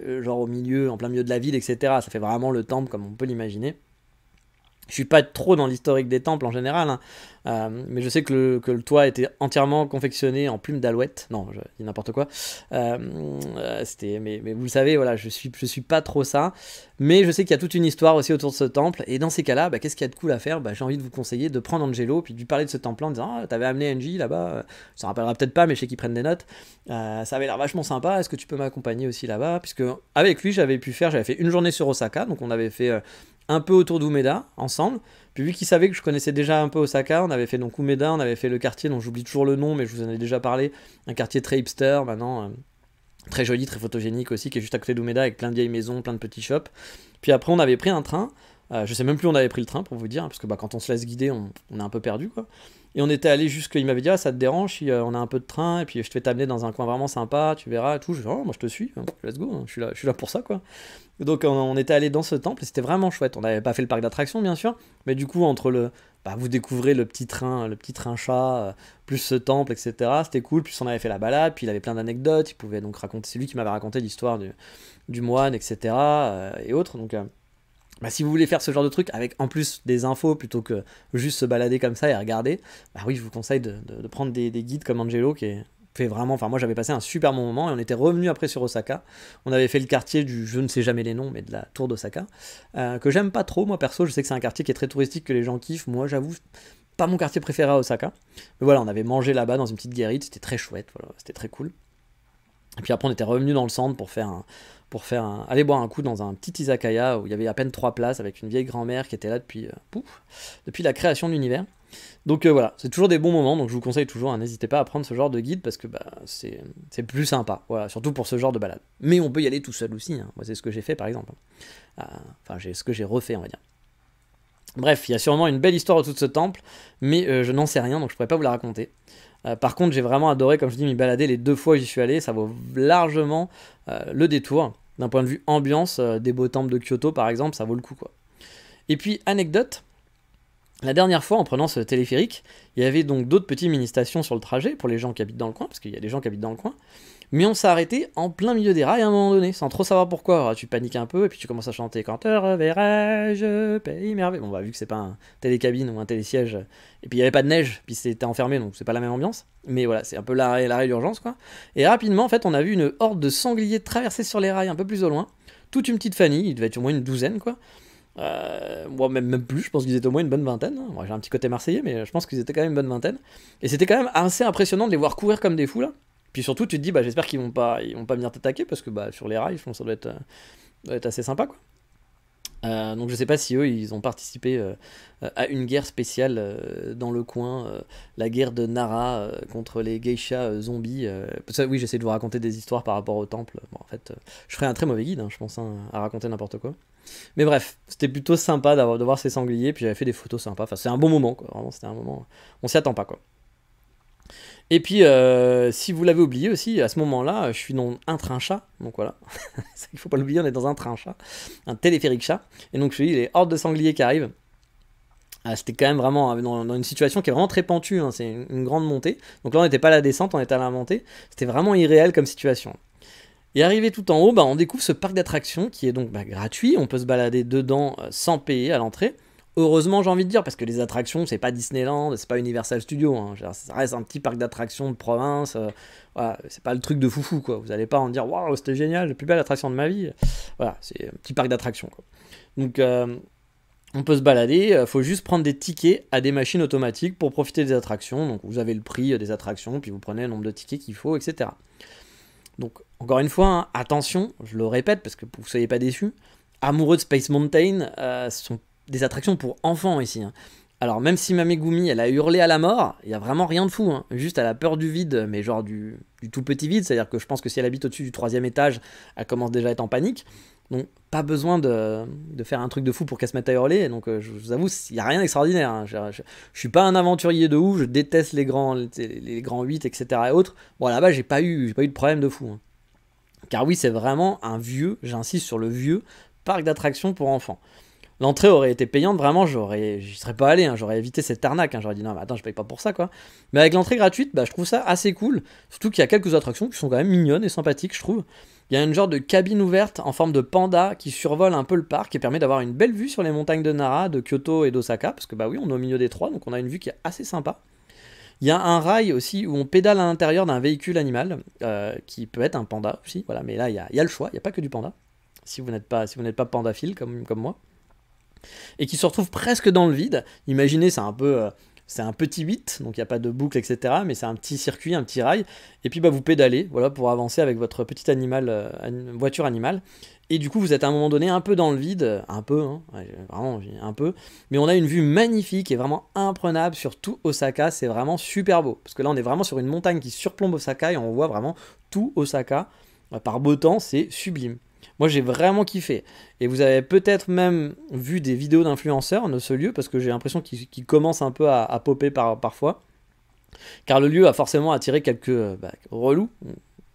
euh, genre au milieu, en plein milieu de la ville, etc. Ça fait vraiment le temple comme on peut l'imaginer. Je suis pas trop dans l'historique des temples en général, hein. euh, mais je sais que le, toit était entièrement confectionné en plumes d'alouette. Non, je dis n'importe quoi. Euh, euh, c'était, mais, vous le savez, voilà, je suis, je suis pas trop ça. Mais je sais qu'il y a toute une histoire aussi autour de ce temple. Et dans ces cas-là, bah, qu'est-ce qu'il y a de cool à faire bah, J'ai envie de vous conseiller de prendre Angelo, puis de lui parler de ce temple en disant ah, T'avais amené Angie là-bas, ça rappellera peut-être pas, mais je sais qu'ils prennent des notes. ça avait l'air vachement sympa. Est-ce que tu peux m'accompagner aussi là-bas Puisque avec lui, j'avais pu faire, j'avais fait une journée sur Osaka, donc on avait fait un peu autour d'Umeda ensemble. Puis vu qu'il savait que je connaissais déjà un peu Osaka, on avait fait donc Umeda, on avait fait le quartier dont j'oublie toujours le nom, mais je vous en ai déjà parlé, un quartier très hipster maintenant, euh, très joli, très photogénique aussi, qui est juste à côté d'Umeda avec plein de vieilles maisons, plein de petits shops. Puis après on avait pris un train, euh, je sais même plus où on avait pris le train pour vous dire, parce que bah, quand on se laisse guider, on, est un peu perdu quoi. Et on était allé jusque, il m'avait dit, ah, ça te dérange, euh, on a un peu de train, et puis je te fais t'amener dans un coin vraiment sympa, tu verras, tout. Je oh, moi je te suis, let's go, hein, je suis là, je suis là pour ça, quoi donc on, était allé dans ce temple et c'était vraiment chouette. On n'avait pas fait le parc d'attractions bien sûr, mais du coup entre le, bah, vous découvrez le petit train, le petit train chat, euh, plus ce temple, etc. C'était cool. puis on avait fait la balade, puis il avait plein d'anecdotes. Il pouvait donc raconter. C'est lui qui m'avait raconté l'histoire du, moine, etc. Euh, et autres. Donc euh, bah, si vous voulez faire ce genre de truc avec en plus des infos plutôt que juste se balader comme ça et regarder, bah oui, je vous conseille de, prendre des, des, guides comme Angelo qui est vraiment. Enfin, moi j'avais passé un super bon moment et on était revenu après sur Osaka. On avait fait le quartier du, je ne sais jamais les noms, mais de la tour d'Osaka, euh, que j'aime pas trop. Moi perso, je sais que c'est un quartier qui est très touristique, que les gens kiffent. Moi, j'avoue, pas mon quartier préféré à Osaka. Mais voilà, on avait mangé là-bas dans une petite guérite, c'était très chouette, voilà, c'était très cool. Et puis après, on était revenu dans le centre pour faire un, pour faire aller boire un coup dans un petit izakaya où il y avait à peine trois places avec une vieille grand-mère qui était là depuis, euh, depuis la création de l'univers. Donc euh, voilà, c'est toujours des bons moments, donc je vous conseille toujours, hein, n'hésitez pas à prendre ce genre de guide parce que bah, c'est plus sympa, voilà, surtout pour ce genre de balade. Mais on peut y aller tout seul aussi, hein. c'est ce que j'ai fait par exemple. Euh, enfin, j'ai ce que j'ai refait, on va dire. Bref, il y a sûrement une belle histoire autour de ce temple, mais je n'en sais rien, donc je pourrais pas vous la raconter. Euh, par contre, j'ai vraiment adoré, comme je dis, m'y balader les deux fois où j'y suis allé. Ça vaut largement euh, le détour. D'un point de vue ambiance, euh, des beaux temples de Kyoto, par exemple, ça vaut le coup. Quoi. Et puis, anecdote, la dernière fois, en prenant ce téléphérique, il y avait donc d'autres petites mini-stations sur le trajet pour les gens qui habitent dans le coin, parce qu'il y a des gens qui habitent dans le coin. Mais on s'est arrêté en plein milieu des rails à un moment donné, sans trop savoir pourquoi. tu paniques un peu et puis tu commences à chanter Quand te reverrai-je, pays merveilleux. Bon, bah, vu que c'est pas un télécabine ou un télésiège, et puis il y avait pas de neige, puis c'était enfermé, donc c'est pas la même ambiance. Mais voilà, c'est un peu l'arrêt, l'arrêt d'urgence, quoi. Et rapidement, en fait, on a vu une horde de sangliers traverser sur les rails un peu plus au loin. Toute une petite famille, il devait être au moins une douzaine, quoi. Euh, moi, même, même plus, je pense qu'ils étaient au moins une bonne vingtaine. Moi, hein. j'ai un petit côté marseillais, mais je pense qu'ils étaient quand même une bonne vingtaine. Et c'était quand même assez impressionnant de les voir courir comme des fous, là. Puis surtout, tu te dis, bah, j'espère qu'ils vont pas, ils vont pas venir t'attaquer parce que bah, sur les rails, ça doit être, euh, doit être assez sympa. Quoi. Euh, donc je sais pas si eux, ils ont participé euh, à une guerre spéciale dans le coin, la guerre de Nara contre les geishas zombies. Ça, oui, j'essaie de vous raconter des histoires par rapport au temple. Bon, en fait, je ferais un très mauvais guide, hein, je pense, hein, à raconter n'importe quoi. Mais bref, c'était plutôt sympa d'avoir de voir ces sangliers, puis j'avais fait des photos sympas. Enfin, c'est un bon moment, quoi. Vraiment, c'était un moment. On s'y attend pas, quoi. Et puis, euh, si vous l'avez oublié aussi, à ce moment-là, euh, je suis dans un train-chat. Donc voilà, il ne faut pas l'oublier, on est dans un train-chat, un téléphérique chat. Et donc, je suis les hordes de sangliers qui arrivent. Euh, c'était quand même vraiment dans, une situation qui est vraiment très pentue, hein, c'est une, grande montée. Donc là, on n'était pas à la descente, on était à la montée. C'était vraiment irréel comme situation. Et arrivé tout en haut, bah, on découvre ce parc d'attractions qui est donc bah, gratuit. On peut se balader dedans sans payer à l'entrée. Heureusement, j'ai envie de dire, parce que les attractions, c'est pas Disneyland, c'est pas Universal Studios. Hein. Ça reste un petit parc d'attractions de province. Euh, c'est pas le truc de foufou, quoi. Vous allez pas en dire, waouh, c'était génial, la plus belle attraction de ma vie. Voilà, c'est un petit parc d'attractions, Donc, euh, on peut se balader, euh, faut juste prendre des tickets à des machines automatiques pour profiter des attractions. Donc, vous avez le prix des attractions, puis vous prenez le nombre de tickets qu'il faut, etc. Donc, encore une fois, hein, attention, je le répète parce que vous ne soyez pas déçus. Amoureux de Space Mountain, euh, sont des attractions pour enfants ici. Hein. Alors même si Mamegumi, elle a hurlé à la mort, il y a vraiment rien de fou. Hein. Juste à la peur du vide, mais genre du, tout petit vide. C'est-à-dire que je pense que si elle habite au-dessus du troisième étage, elle commence déjà à être en panique. Donc pas besoin de, faire un truc de fou pour qu'elle se mette à hurler. Donc euh, je vous avoue, il n'y a rien d'extraordinaire. Hein. Je, suis pas un aventurier de ouf, je déteste les grands, les, 8, etc. et autres. Bon là-bas, j'ai pas, eu, pas eu de problème de fou. Car oui, c'est vraiment un vieux, j'insiste sur le vieux, parc d'attractions pour enfants l'entrée aurait été payante, vraiment, j'aurais, j'y serais pas allé, hein. j'aurais évité cette arnaque, hein. j'aurais dit non, mais attends, je paye pas pour ça, quoi. Mais avec l'entrée gratuite, bah, je trouve ça assez cool, surtout qu'il y a quelques attractions qui sont quand même mignonnes et sympathiques, je trouve. Il y a une genre de cabine ouverte en forme de panda qui survole un peu le parc et permet d'avoir une belle vue sur les montagnes de Nara, de Kyoto et d'Osaka, parce que bah oui, on est au milieu des trois, donc on a une vue qui est assez sympa. Il y a un rail aussi où on pédale à l'intérieur d'un véhicule animal, euh, qui peut être un panda aussi, voilà, mais là, il y a, le choix, il n'y a pas que du panda, si vous n'êtes pas, si vous pas pandaphile comme moi et qui se retrouve presque dans le vide. Imaginez, c'est un peu... Euh, c'est un petit 8, donc il n'y a pas de boucle, etc. Mais c'est un petit circuit, un petit rail. Et puis bah, vous pédalez voilà, pour avancer avec votre petite animal, euh, voiture animale. Et du coup, vous êtes à un moment donné un peu dans le vide, euh, un peu, hein, vraiment un peu. Mais on a une vue magnifique et vraiment imprenable sur tout Osaka. C'est vraiment super beau. Parce que là, on est vraiment sur une montagne qui surplombe Osaka et on voit vraiment tout Osaka. Par beau temps, c'est sublime. Moi, j'ai vraiment kiffé. Et vous avez peut-être même vu des vidéos d'influenceurs de ce lieu, parce que j'ai l'impression qu'il commence un peu à, à popper parfois. Car le lieu a forcément attiré quelques euh, bah, relous,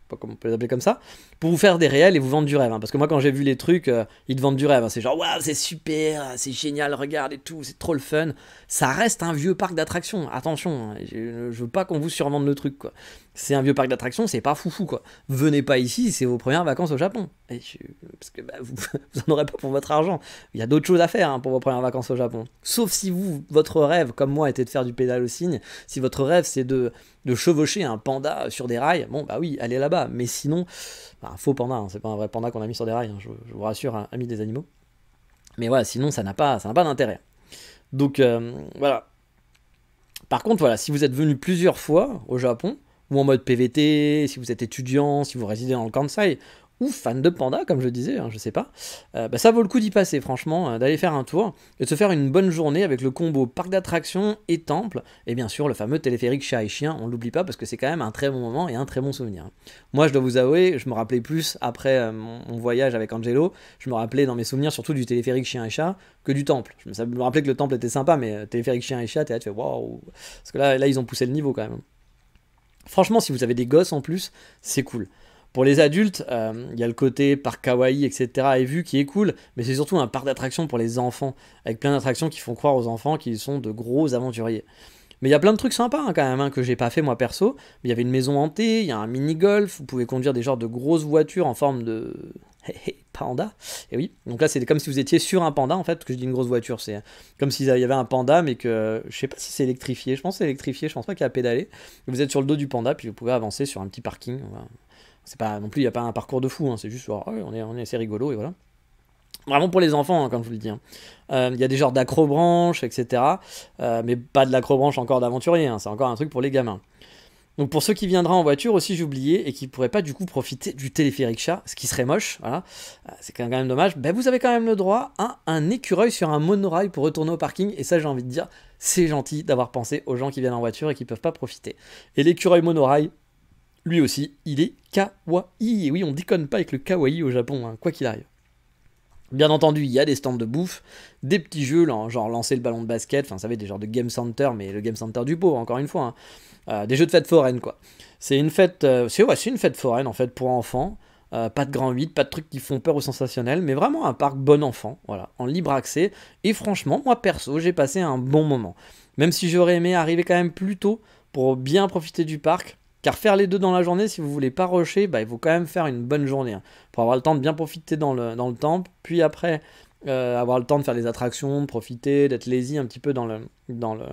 pas on comme ça, pour vous faire des réels et vous vendre du rêve. Hein. Parce que moi, quand j'ai vu les trucs, euh, ils te vendent du rêve. Hein. C'est genre, waouh, c'est super, c'est génial, regarde et tout, c'est trop le fun. Ça reste un vieux parc d'attractions. Attention, hein. je, ne veux pas qu'on vous survende le truc, quoi. C'est un vieux parc d'attractions, c'est pas foufou, quoi. Venez pas ici, c'est vos premières vacances au Japon. parce que bah, vous, vous en aurez pas pour votre argent. Il y a d'autres choses à faire pour vos premières vacances au Japon. Sauf si vous, votre rêve, comme moi, était de faire du pédalo signe, si votre rêve, c'est de de chevaucher un panda sur des rails, bon bah oui, allez là-bas. Mais sinon, un bah, faux panda, hein, c'est pas un vrai panda qu'on a mis sur des rails, hein, je, vous rassure, un hein, amis des animaux. Mais voilà, sinon ça n'a pas, pas d'intérêt. Donc euh, voilà. Par contre, voilà, si vous êtes venu plusieurs fois au Japon, ou en mode PVT, si vous êtes étudiant, si vous résidez dans le Kansai, ou fan de panda, comme je disais, hein, je sais pas, euh, bah, ça vaut le coup d'y passer, franchement, euh, d'aller faire un tour et de se faire une bonne journée avec le combo parc d'attractions et temple, et bien sûr le fameux téléphérique chat et chien, on l'oublie pas parce que c'est quand même un très bon moment et un très bon souvenir. Moi, je dois vous avouer, je me rappelais plus après euh, mon voyage avec Angelo, je me rappelais dans mes souvenirs surtout du téléphérique chien et chat que du temple. Je me, rappelais que le temple était sympa, mais téléphérique chien et chat, t'es là, tu fais waouh, parce que là, là, ils ont poussé le niveau quand même. Franchement, si vous avez des gosses en plus, c'est cool. Pour les adultes, euh, il y a le côté parc kawaii, etc. et vu qui est cool, mais c'est surtout un parc d'attractions pour les enfants, avec plein d'attractions qui font croire aux enfants qu'ils sont de gros aventuriers. Mais il y a plein de trucs sympas hein, quand même hein, que j'ai pas fait moi perso. il y avait une maison hantée, il y a un mini golf, vous pouvez conduire des genres de grosses voitures en forme de panda. Et oui, donc là c'est comme si vous étiez sur un panda en fait, parce que je dis une grosse voiture, c'est euh, comme s'il y avait un panda, mais que euh, je sais pas si c'est électrifié. Je pense que c'est électrifié, je pense pas qu'il y a pédalé. Vous êtes sur le dos du panda, puis vous pouvez avancer sur un petit parking. C'est pas non plus, il n'y a pas un parcours de fou, hein, c'est juste, oh, on, est, on est assez rigolo et voilà. Vraiment pour les enfants, hein, comme je vous le dis. Il hein. euh, y a des genres d'acrobranches, etc. Euh, mais pas de l'acrobranche encore d'aventurier, c'est encore un truc pour les gamins. Donc pour ceux qui viendront en voiture aussi, j'ai oublié, et qui ne pourraient pas du coup profiter du téléphérique chat, ce qui serait moche, euh, c'est quand même dommage, ben vous avez quand même le droit à un écureuil sur un monorail pour retourner au parking, et ça j'ai envie de dire, c'est gentil d'avoir pensé aux gens qui viennent en voiture et qui ne peuvent pas profiter. Et l'écureuil monorail, lui aussi, il est kawaii. Et oui, on déconne pas avec le kawaii au Japon, hein, quoi qu'il arrive. Bien entendu, il y a des stands de bouffe, des petits jeux, genre lancer le ballon de basket, enfin, vous savez, des genres de game center, mais le game center du pauvre, encore une fois. Hein. Euh, des jeux de fête foraine, quoi. C'est une fête, euh, c'est ouais, une fête foraine en fait pour enfants. Euh, pas de grand 8, pas de trucs qui font peur au sensationnel, mais vraiment un parc bon enfant, voilà, en libre accès. Et franchement, moi perso, j'ai passé un bon moment. Même si j'aurais aimé arriver quand même plus tôt pour bien profiter du parc, car faire les deux dans la journée, si vous voulez pas rusher, bah, il faut quand même faire une bonne journée. Hein, pour avoir le temps de bien profiter dans le, dans le temple. Puis après, euh, avoir le temps de faire les attractions, de profiter, d'être lazy un petit peu dans le, dans le,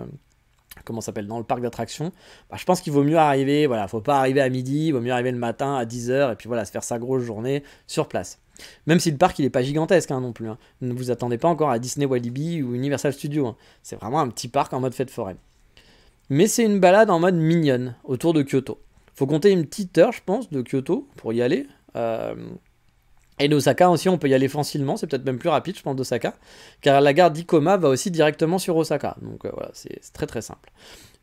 comment s'appelle dans le parc d'attractions, bah, je pense qu'il vaut mieux arriver, voilà, faut pas arriver à midi, il vaut mieux arriver le matin à 10h et puis voilà, se faire sa grosse journée sur place. Même si le parc il n'est pas gigantesque hein, non plus, hein. ne vous attendez pas encore à Disney Walibi ou Universal Studios, c'est vraiment un petit parc en mode fête forêt. Mais c'est une balade en mode mignonne autour de Kyoto. Faut compter une petite heure, je pense, de Kyoto pour y aller. Euh, et d'Osaka aussi, on peut y aller facilement, c'est peut-être même plus rapide, je pense, d'Osaka, car la gare d'Ikoma va aussi directement sur Osaka. Donc euh, voilà, c'est très très simple.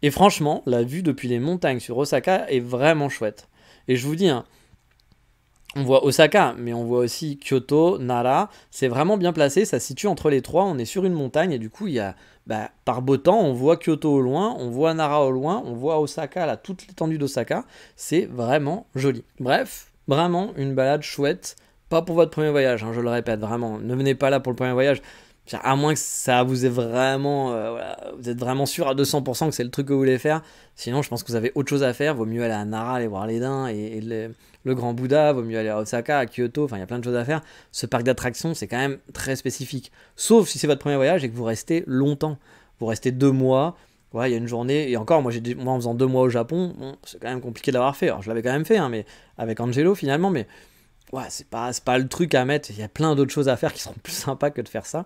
Et franchement, la vue depuis les montagnes sur Osaka est vraiment chouette. Et je vous dis, hein, on voit Osaka, mais on voit aussi Kyoto, Nara. C'est vraiment bien placé, ça se situe entre les trois. On est sur une montagne et du coup, il y a, bah, par beau temps, on voit Kyoto au loin, on voit Nara au loin, on voit Osaka, là, toute l'étendue d'Osaka. C'est vraiment joli. Bref, vraiment une balade chouette. Pas pour votre premier voyage, hein, je le répète, vraiment. Ne venez pas là pour le premier voyage. À moins que ça vous ait vraiment, euh, vous êtes vraiment sûr à 200% que c'est le truc que vous voulez faire. Sinon, je pense que vous avez autre chose à faire. Vaut mieux aller à Nara, aller voir les dins et, et les, le Grand Bouddha, vaut mieux aller à Osaka, à Kyoto, enfin il y a plein de choses à faire. Ce parc d'attractions, c'est quand même très spécifique. Sauf si c'est votre premier voyage et que vous restez longtemps. Vous restez deux mois, Ouais, il y a une journée, et encore, moi, j'ai, moi en faisant deux mois au Japon, c'est quand même compliqué d'avoir fait. Alors je l'avais quand même fait, hein, mais avec Angelo finalement, mais ouais, c'est pas, pas le truc à mettre. Il y a plein d'autres choses à faire qui seront plus sympas que de faire ça.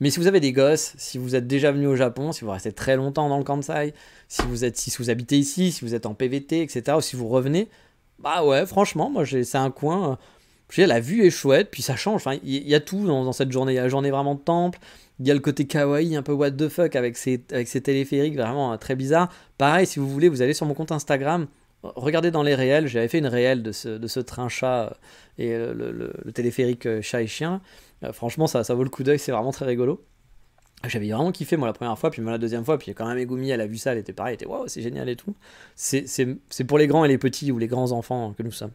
Mais si vous avez des gosses, si vous êtes déjà venu au Japon, si vous restez très longtemps dans le Kansai, si vous, êtes, si vous habitez ici, si vous êtes en PVT, etc., ou si vous revenez, bah ouais, franchement, moi c'est un coin. Euh, je la vue est chouette, puis ça change. Enfin, il y, a tout dans, cette journée. Il y a la journée vraiment de temple. Il y a le côté kawaii, un peu what the fuck avec ses, avec téléphériques, vraiment euh, très bizarre. Pareil, si vous voulez, vous allez sur mon compte Instagram, regardez dans les réels. J'avais fait une réelle de ce, de train chat euh, et le, le, téléphérique chat et chien. Franchement, ça, ça vaut le coup d'œil, c'est vraiment très rigolo. J'avais vraiment kiffé moi la première fois, puis moi, la deuxième fois, puis quand même Egumi elle a vu ça, elle était pareil, elle était waouh, c'est génial et tout. C'est pour les grands et les petits ou les grands enfants que nous sommes.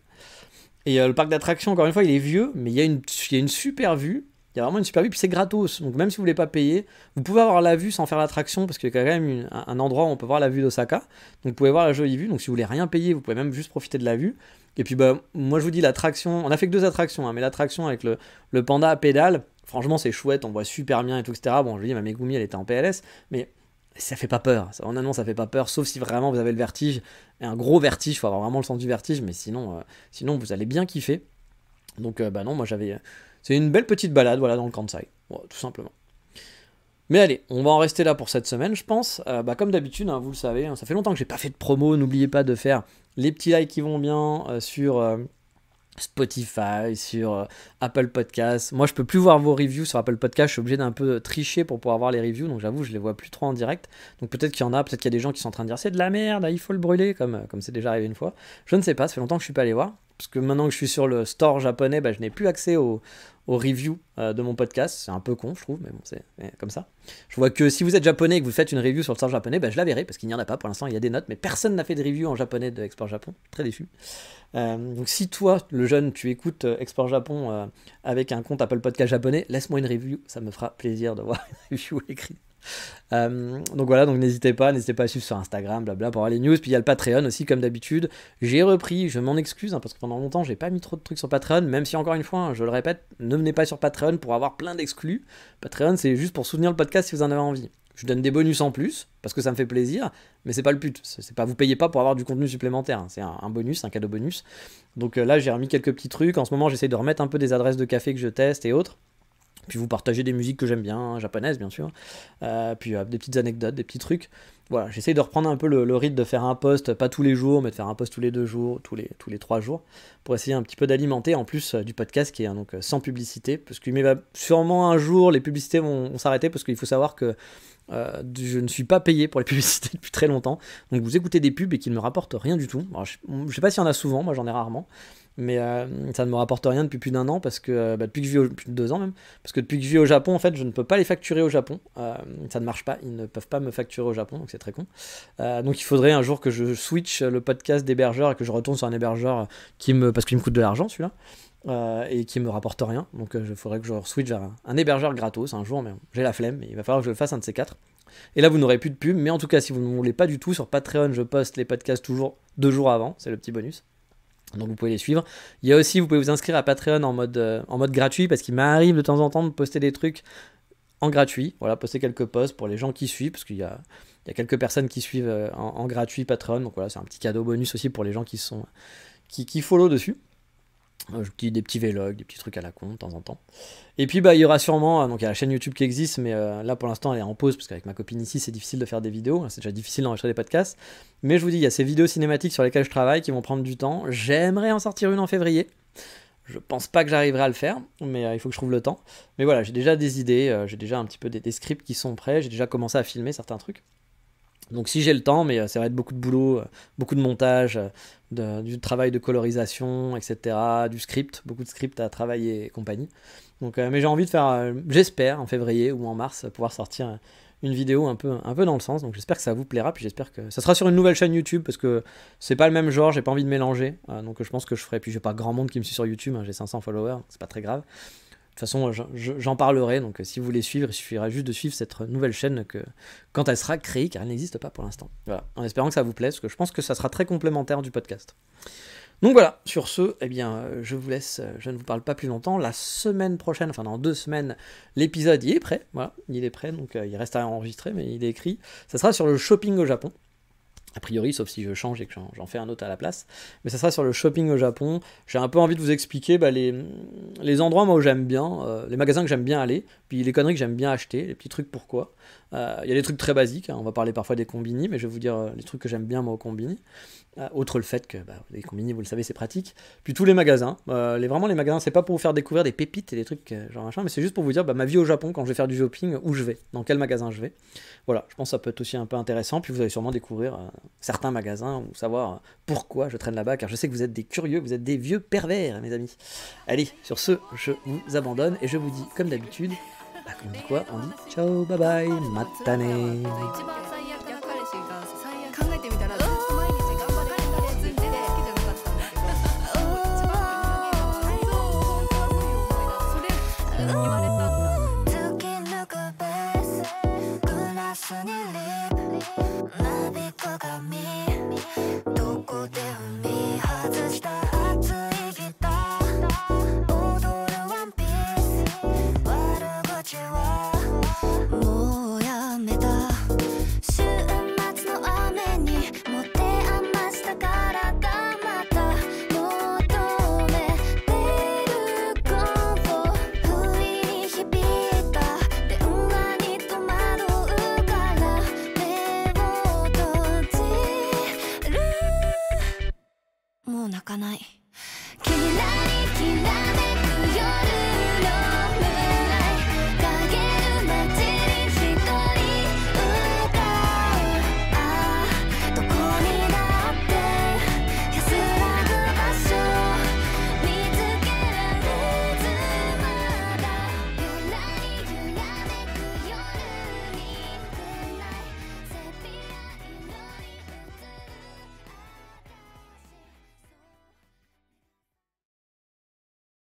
Et euh, le parc d'attractions, encore une fois, il est vieux, mais il y, a une, il y a une super vue. Il y a vraiment une super vue, puis c'est gratos. Donc même si vous voulez pas payer, vous pouvez avoir la vue sans faire l'attraction, parce qu'il y a quand même un endroit où on peut voir la vue d'Osaka. Donc vous pouvez voir la jolie vue. Donc si vous voulez rien payer, vous pouvez même juste profiter de la vue. Et puis bah, moi je vous dis l'attraction, on a fait que deux attractions, hein, mais l'attraction avec le, le panda à pédale, Franchement, c'est chouette, on voit super bien et tout, etc. Bon, je dis, ma Megumi, elle était en PLS, mais ça fait pas peur. en annonce, ça fait pas peur, sauf si vraiment vous avez le vertige, et un gros vertige, faut avoir vraiment le sens du vertige, mais sinon, euh, sinon vous allez bien kiffer. Donc, euh, bah non, moi j'avais. Euh, c'est une belle petite balade, voilà, dans le Kansai, tout simplement. Mais allez, on va en rester là pour cette semaine, je pense. Bah, comme d'habitude, hein, vous le savez, hein, ça fait longtemps que j'ai pas fait de promo. N'oubliez pas de faire les petits likes qui vont bien sur Spotify, sur euh, Apple Podcast. Moi, je peux plus voir vos reviews sur Apple Podcast. Je suis obligé d'un peu tricher pour pouvoir voir les reviews. Donc, j'avoue, je les vois plus trop en direct. Donc, peut-être qu'il y en a, peut-être qu'il y a des gens qui sont en train de dire c'est de la merde, il faut le brûler, comme euh, c'est déjà arrivé une fois. Je ne sais pas. Ça fait longtemps que je suis pas allé voir parce que maintenant que je suis sur le store japonais, bah, je n'ai plus accès aux, aux reviews euh, de mon podcast. C'est un peu con, je trouve, mais bon, c'est comme ça. Je vois que si vous êtes japonais et que vous faites une review sur le sort japonais, bah, je la verrai parce qu'il n'y en a pas pour l'instant. Il y a des notes, mais personne n'a fait de review en japonais de Export Japon. Très déçu. Euh, donc, si toi, le jeune, tu écoutes euh, Export Japon avec un compte Apple Podcast japonais, laisse-moi une review. Ça me fera plaisir de voir une review écrite. Euh, donc voilà, donc n'hésitez pas, n'hésitez pas à suivre sur Instagram, blabla, pour avoir les news. Puis il y a le Patreon aussi, comme d'habitude. J'ai repris, je m'en excuse, hein, parce que pendant longtemps, j'ai pas mis trop de trucs sur Patreon, même si encore une fois, hein, je le répète, ne venez pas sur Patreon pour avoir plein d'exclus. Patreon, c'est juste pour soutenir le podcast si vous en avez envie. Je donne des bonus en plus, parce que ça me fait plaisir, mais c'est pas le but. C'est pas, vous payez pas pour avoir du contenu supplémentaire, hein. c'est un, bonus, un cadeau bonus. Donc euh, là, j'ai remis quelques petits trucs. En ce moment, j'essaie de remettre un peu des adresses de café que je teste et autres puis vous partagez des musiques que j'aime bien, hein, japonaises bien sûr, euh, puis euh, des petites anecdotes, des petits trucs. Voilà, j'essaye de reprendre un peu le, rythme de faire un post, pas tous les jours, mais de faire un post tous les deux jours, tous les, tous les trois jours, pour essayer un petit peu d'alimenter en plus euh, du podcast qui est hein, donc sans publicité, parce que bah, sûrement un jour les publicités vont s'arrêter, parce qu'il faut savoir que euh, je ne suis pas payé pour les publicités depuis très longtemps. Donc vous écoutez des pubs et qui ne me rapportent rien du tout. je ne sais pas s'il y en a souvent, moi j'en ai rarement. Mais euh, ça ne me rapporte rien depuis plus d'un an, parce que euh, bah, depuis que je vis au, deux ans même, parce que depuis que je vis au Japon, en fait, je ne peux pas les facturer au Japon. ça ne marche pas, ils ne peuvent pas me facturer au Japon, donc c'est très con. donc il faudrait un jour que je switch le podcast d'hébergeur et que je retourne sur un hébergeur qui me, parce qu'il me coûte de l'argent celui-là. Euh, et qui me rapporte rien. Donc il euh, faudrait que je switch vers un, hébergeur gratos un jour, mais j'ai la flemme, mais il va falloir que je le fasse un de ces quatre. Et là, vous n'aurez plus de pub, mais en tout cas, si vous ne voulez pas du tout, sur Patreon, je poste les podcasts toujours deux jours avant, c'est le petit bonus. Donc vous pouvez les suivre. Il y a aussi, vous pouvez vous inscrire à Patreon en mode, euh, en mode gratuit, parce qu'il m'arrive de temps en temps de poster des trucs en gratuit. Voilà, poster quelques posts pour les gens qui suivent, parce qu'il y a, quelques personnes qui suivent en, gratuit Patreon. Donc voilà, c'est un petit cadeau bonus aussi pour les gens qui sont qui follow dessus. Euh, des petits vlogs, des petits trucs à la con de temps en temps. Et puis bah il y aura sûrement, euh, donc il y a la chaîne YouTube qui existe, mais euh, là pour l'instant elle est en pause parce qu'avec ma copine ici c'est difficile de faire des vidéos, c'est déjà difficile d'enregistrer des podcasts. Mais je vous dis, il y a ces vidéos cinématiques sur lesquelles je travaille qui vont prendre du temps. J'aimerais en sortir une en février. Je pense pas que j'arriverai à le faire, mais il faut que je trouve le temps. Mais voilà, j'ai déjà des idées, j'ai déjà un petit peu des scripts qui sont prêts, j'ai déjà commencé à filmer certains trucs. Donc si j'ai le temps, mais euh, ça va être beaucoup de boulot, euh, beaucoup de montage, euh, du travail de colorisation, etc., du script, beaucoup de script à travailler et compagnie. Donc, mais j'ai envie de faire, j'espère, en février ou en mars, pouvoir sortir une vidéo un peu, un peu dans le sens. Donc j'espère que ça vous plaira, puis j'espère que ça sera sur une nouvelle chaîne YouTube, parce que c'est pas le même genre, j'ai pas envie de mélanger. donc je pense que je ferai, puis j'ai pas grand monde qui me suit sur YouTube, hein, j'ai 500 followers, c'est pas très grave. De toute façon, j'en parlerai, donc euh, si vous voulez suivre, il suffira juste de suivre cette euh, nouvelle chaîne que, quand elle sera créée, car elle n'existe pas pour l'instant. Voilà, en espérant que ça vous plaise, parce que je pense que ça sera très complémentaire du podcast. Donc voilà, sur ce, eh bien, euh, je vous laisse, je ne vous parle pas plus longtemps. La semaine prochaine, enfin dans deux semaines, l'épisode, il est prêt, voilà, il est prêt, donc il reste à enregistrer, mais il est écrit. Ça sera sur le shopping au Japon. A priori, sauf si je change et que j'en fais un autre à la place. Mais ça sera sur le shopping au Japon. J'ai un peu envie de vous expliquer bah, les, endroits moi, où j'aime bien, euh, les magasins que j'aime bien aller. Puis les conneries que j'aime bien acheter, les petits trucs pourquoi. Euh, il y a des trucs très basiques, hein. on va parler parfois des combini, mais je vais vous dire euh, les trucs que j'aime bien moi au combini. Euh, autre le fait que bah, les combini, vous le savez, c'est pratique. Puis tous les magasins, les, vraiment les magasins, c'est pas pour vous faire découvrir des pépites et des trucs genre machin, mais c'est juste pour vous dire bah, ma vie au Japon quand je vais faire du shopping, où je vais, dans quel magasin je vais. Voilà, je pense que ça peut être aussi un peu intéressant. Puis vous allez sûrement découvrir certains magasins ou savoir pourquoi je traîne là-bas, car je sais que vous êtes des curieux, vous êtes des vieux pervers, mes amis. Allez, sur ce, je vous abandonne et je vous dis comme d'habitude. Quoi, hein Ciao, bye bye, matane.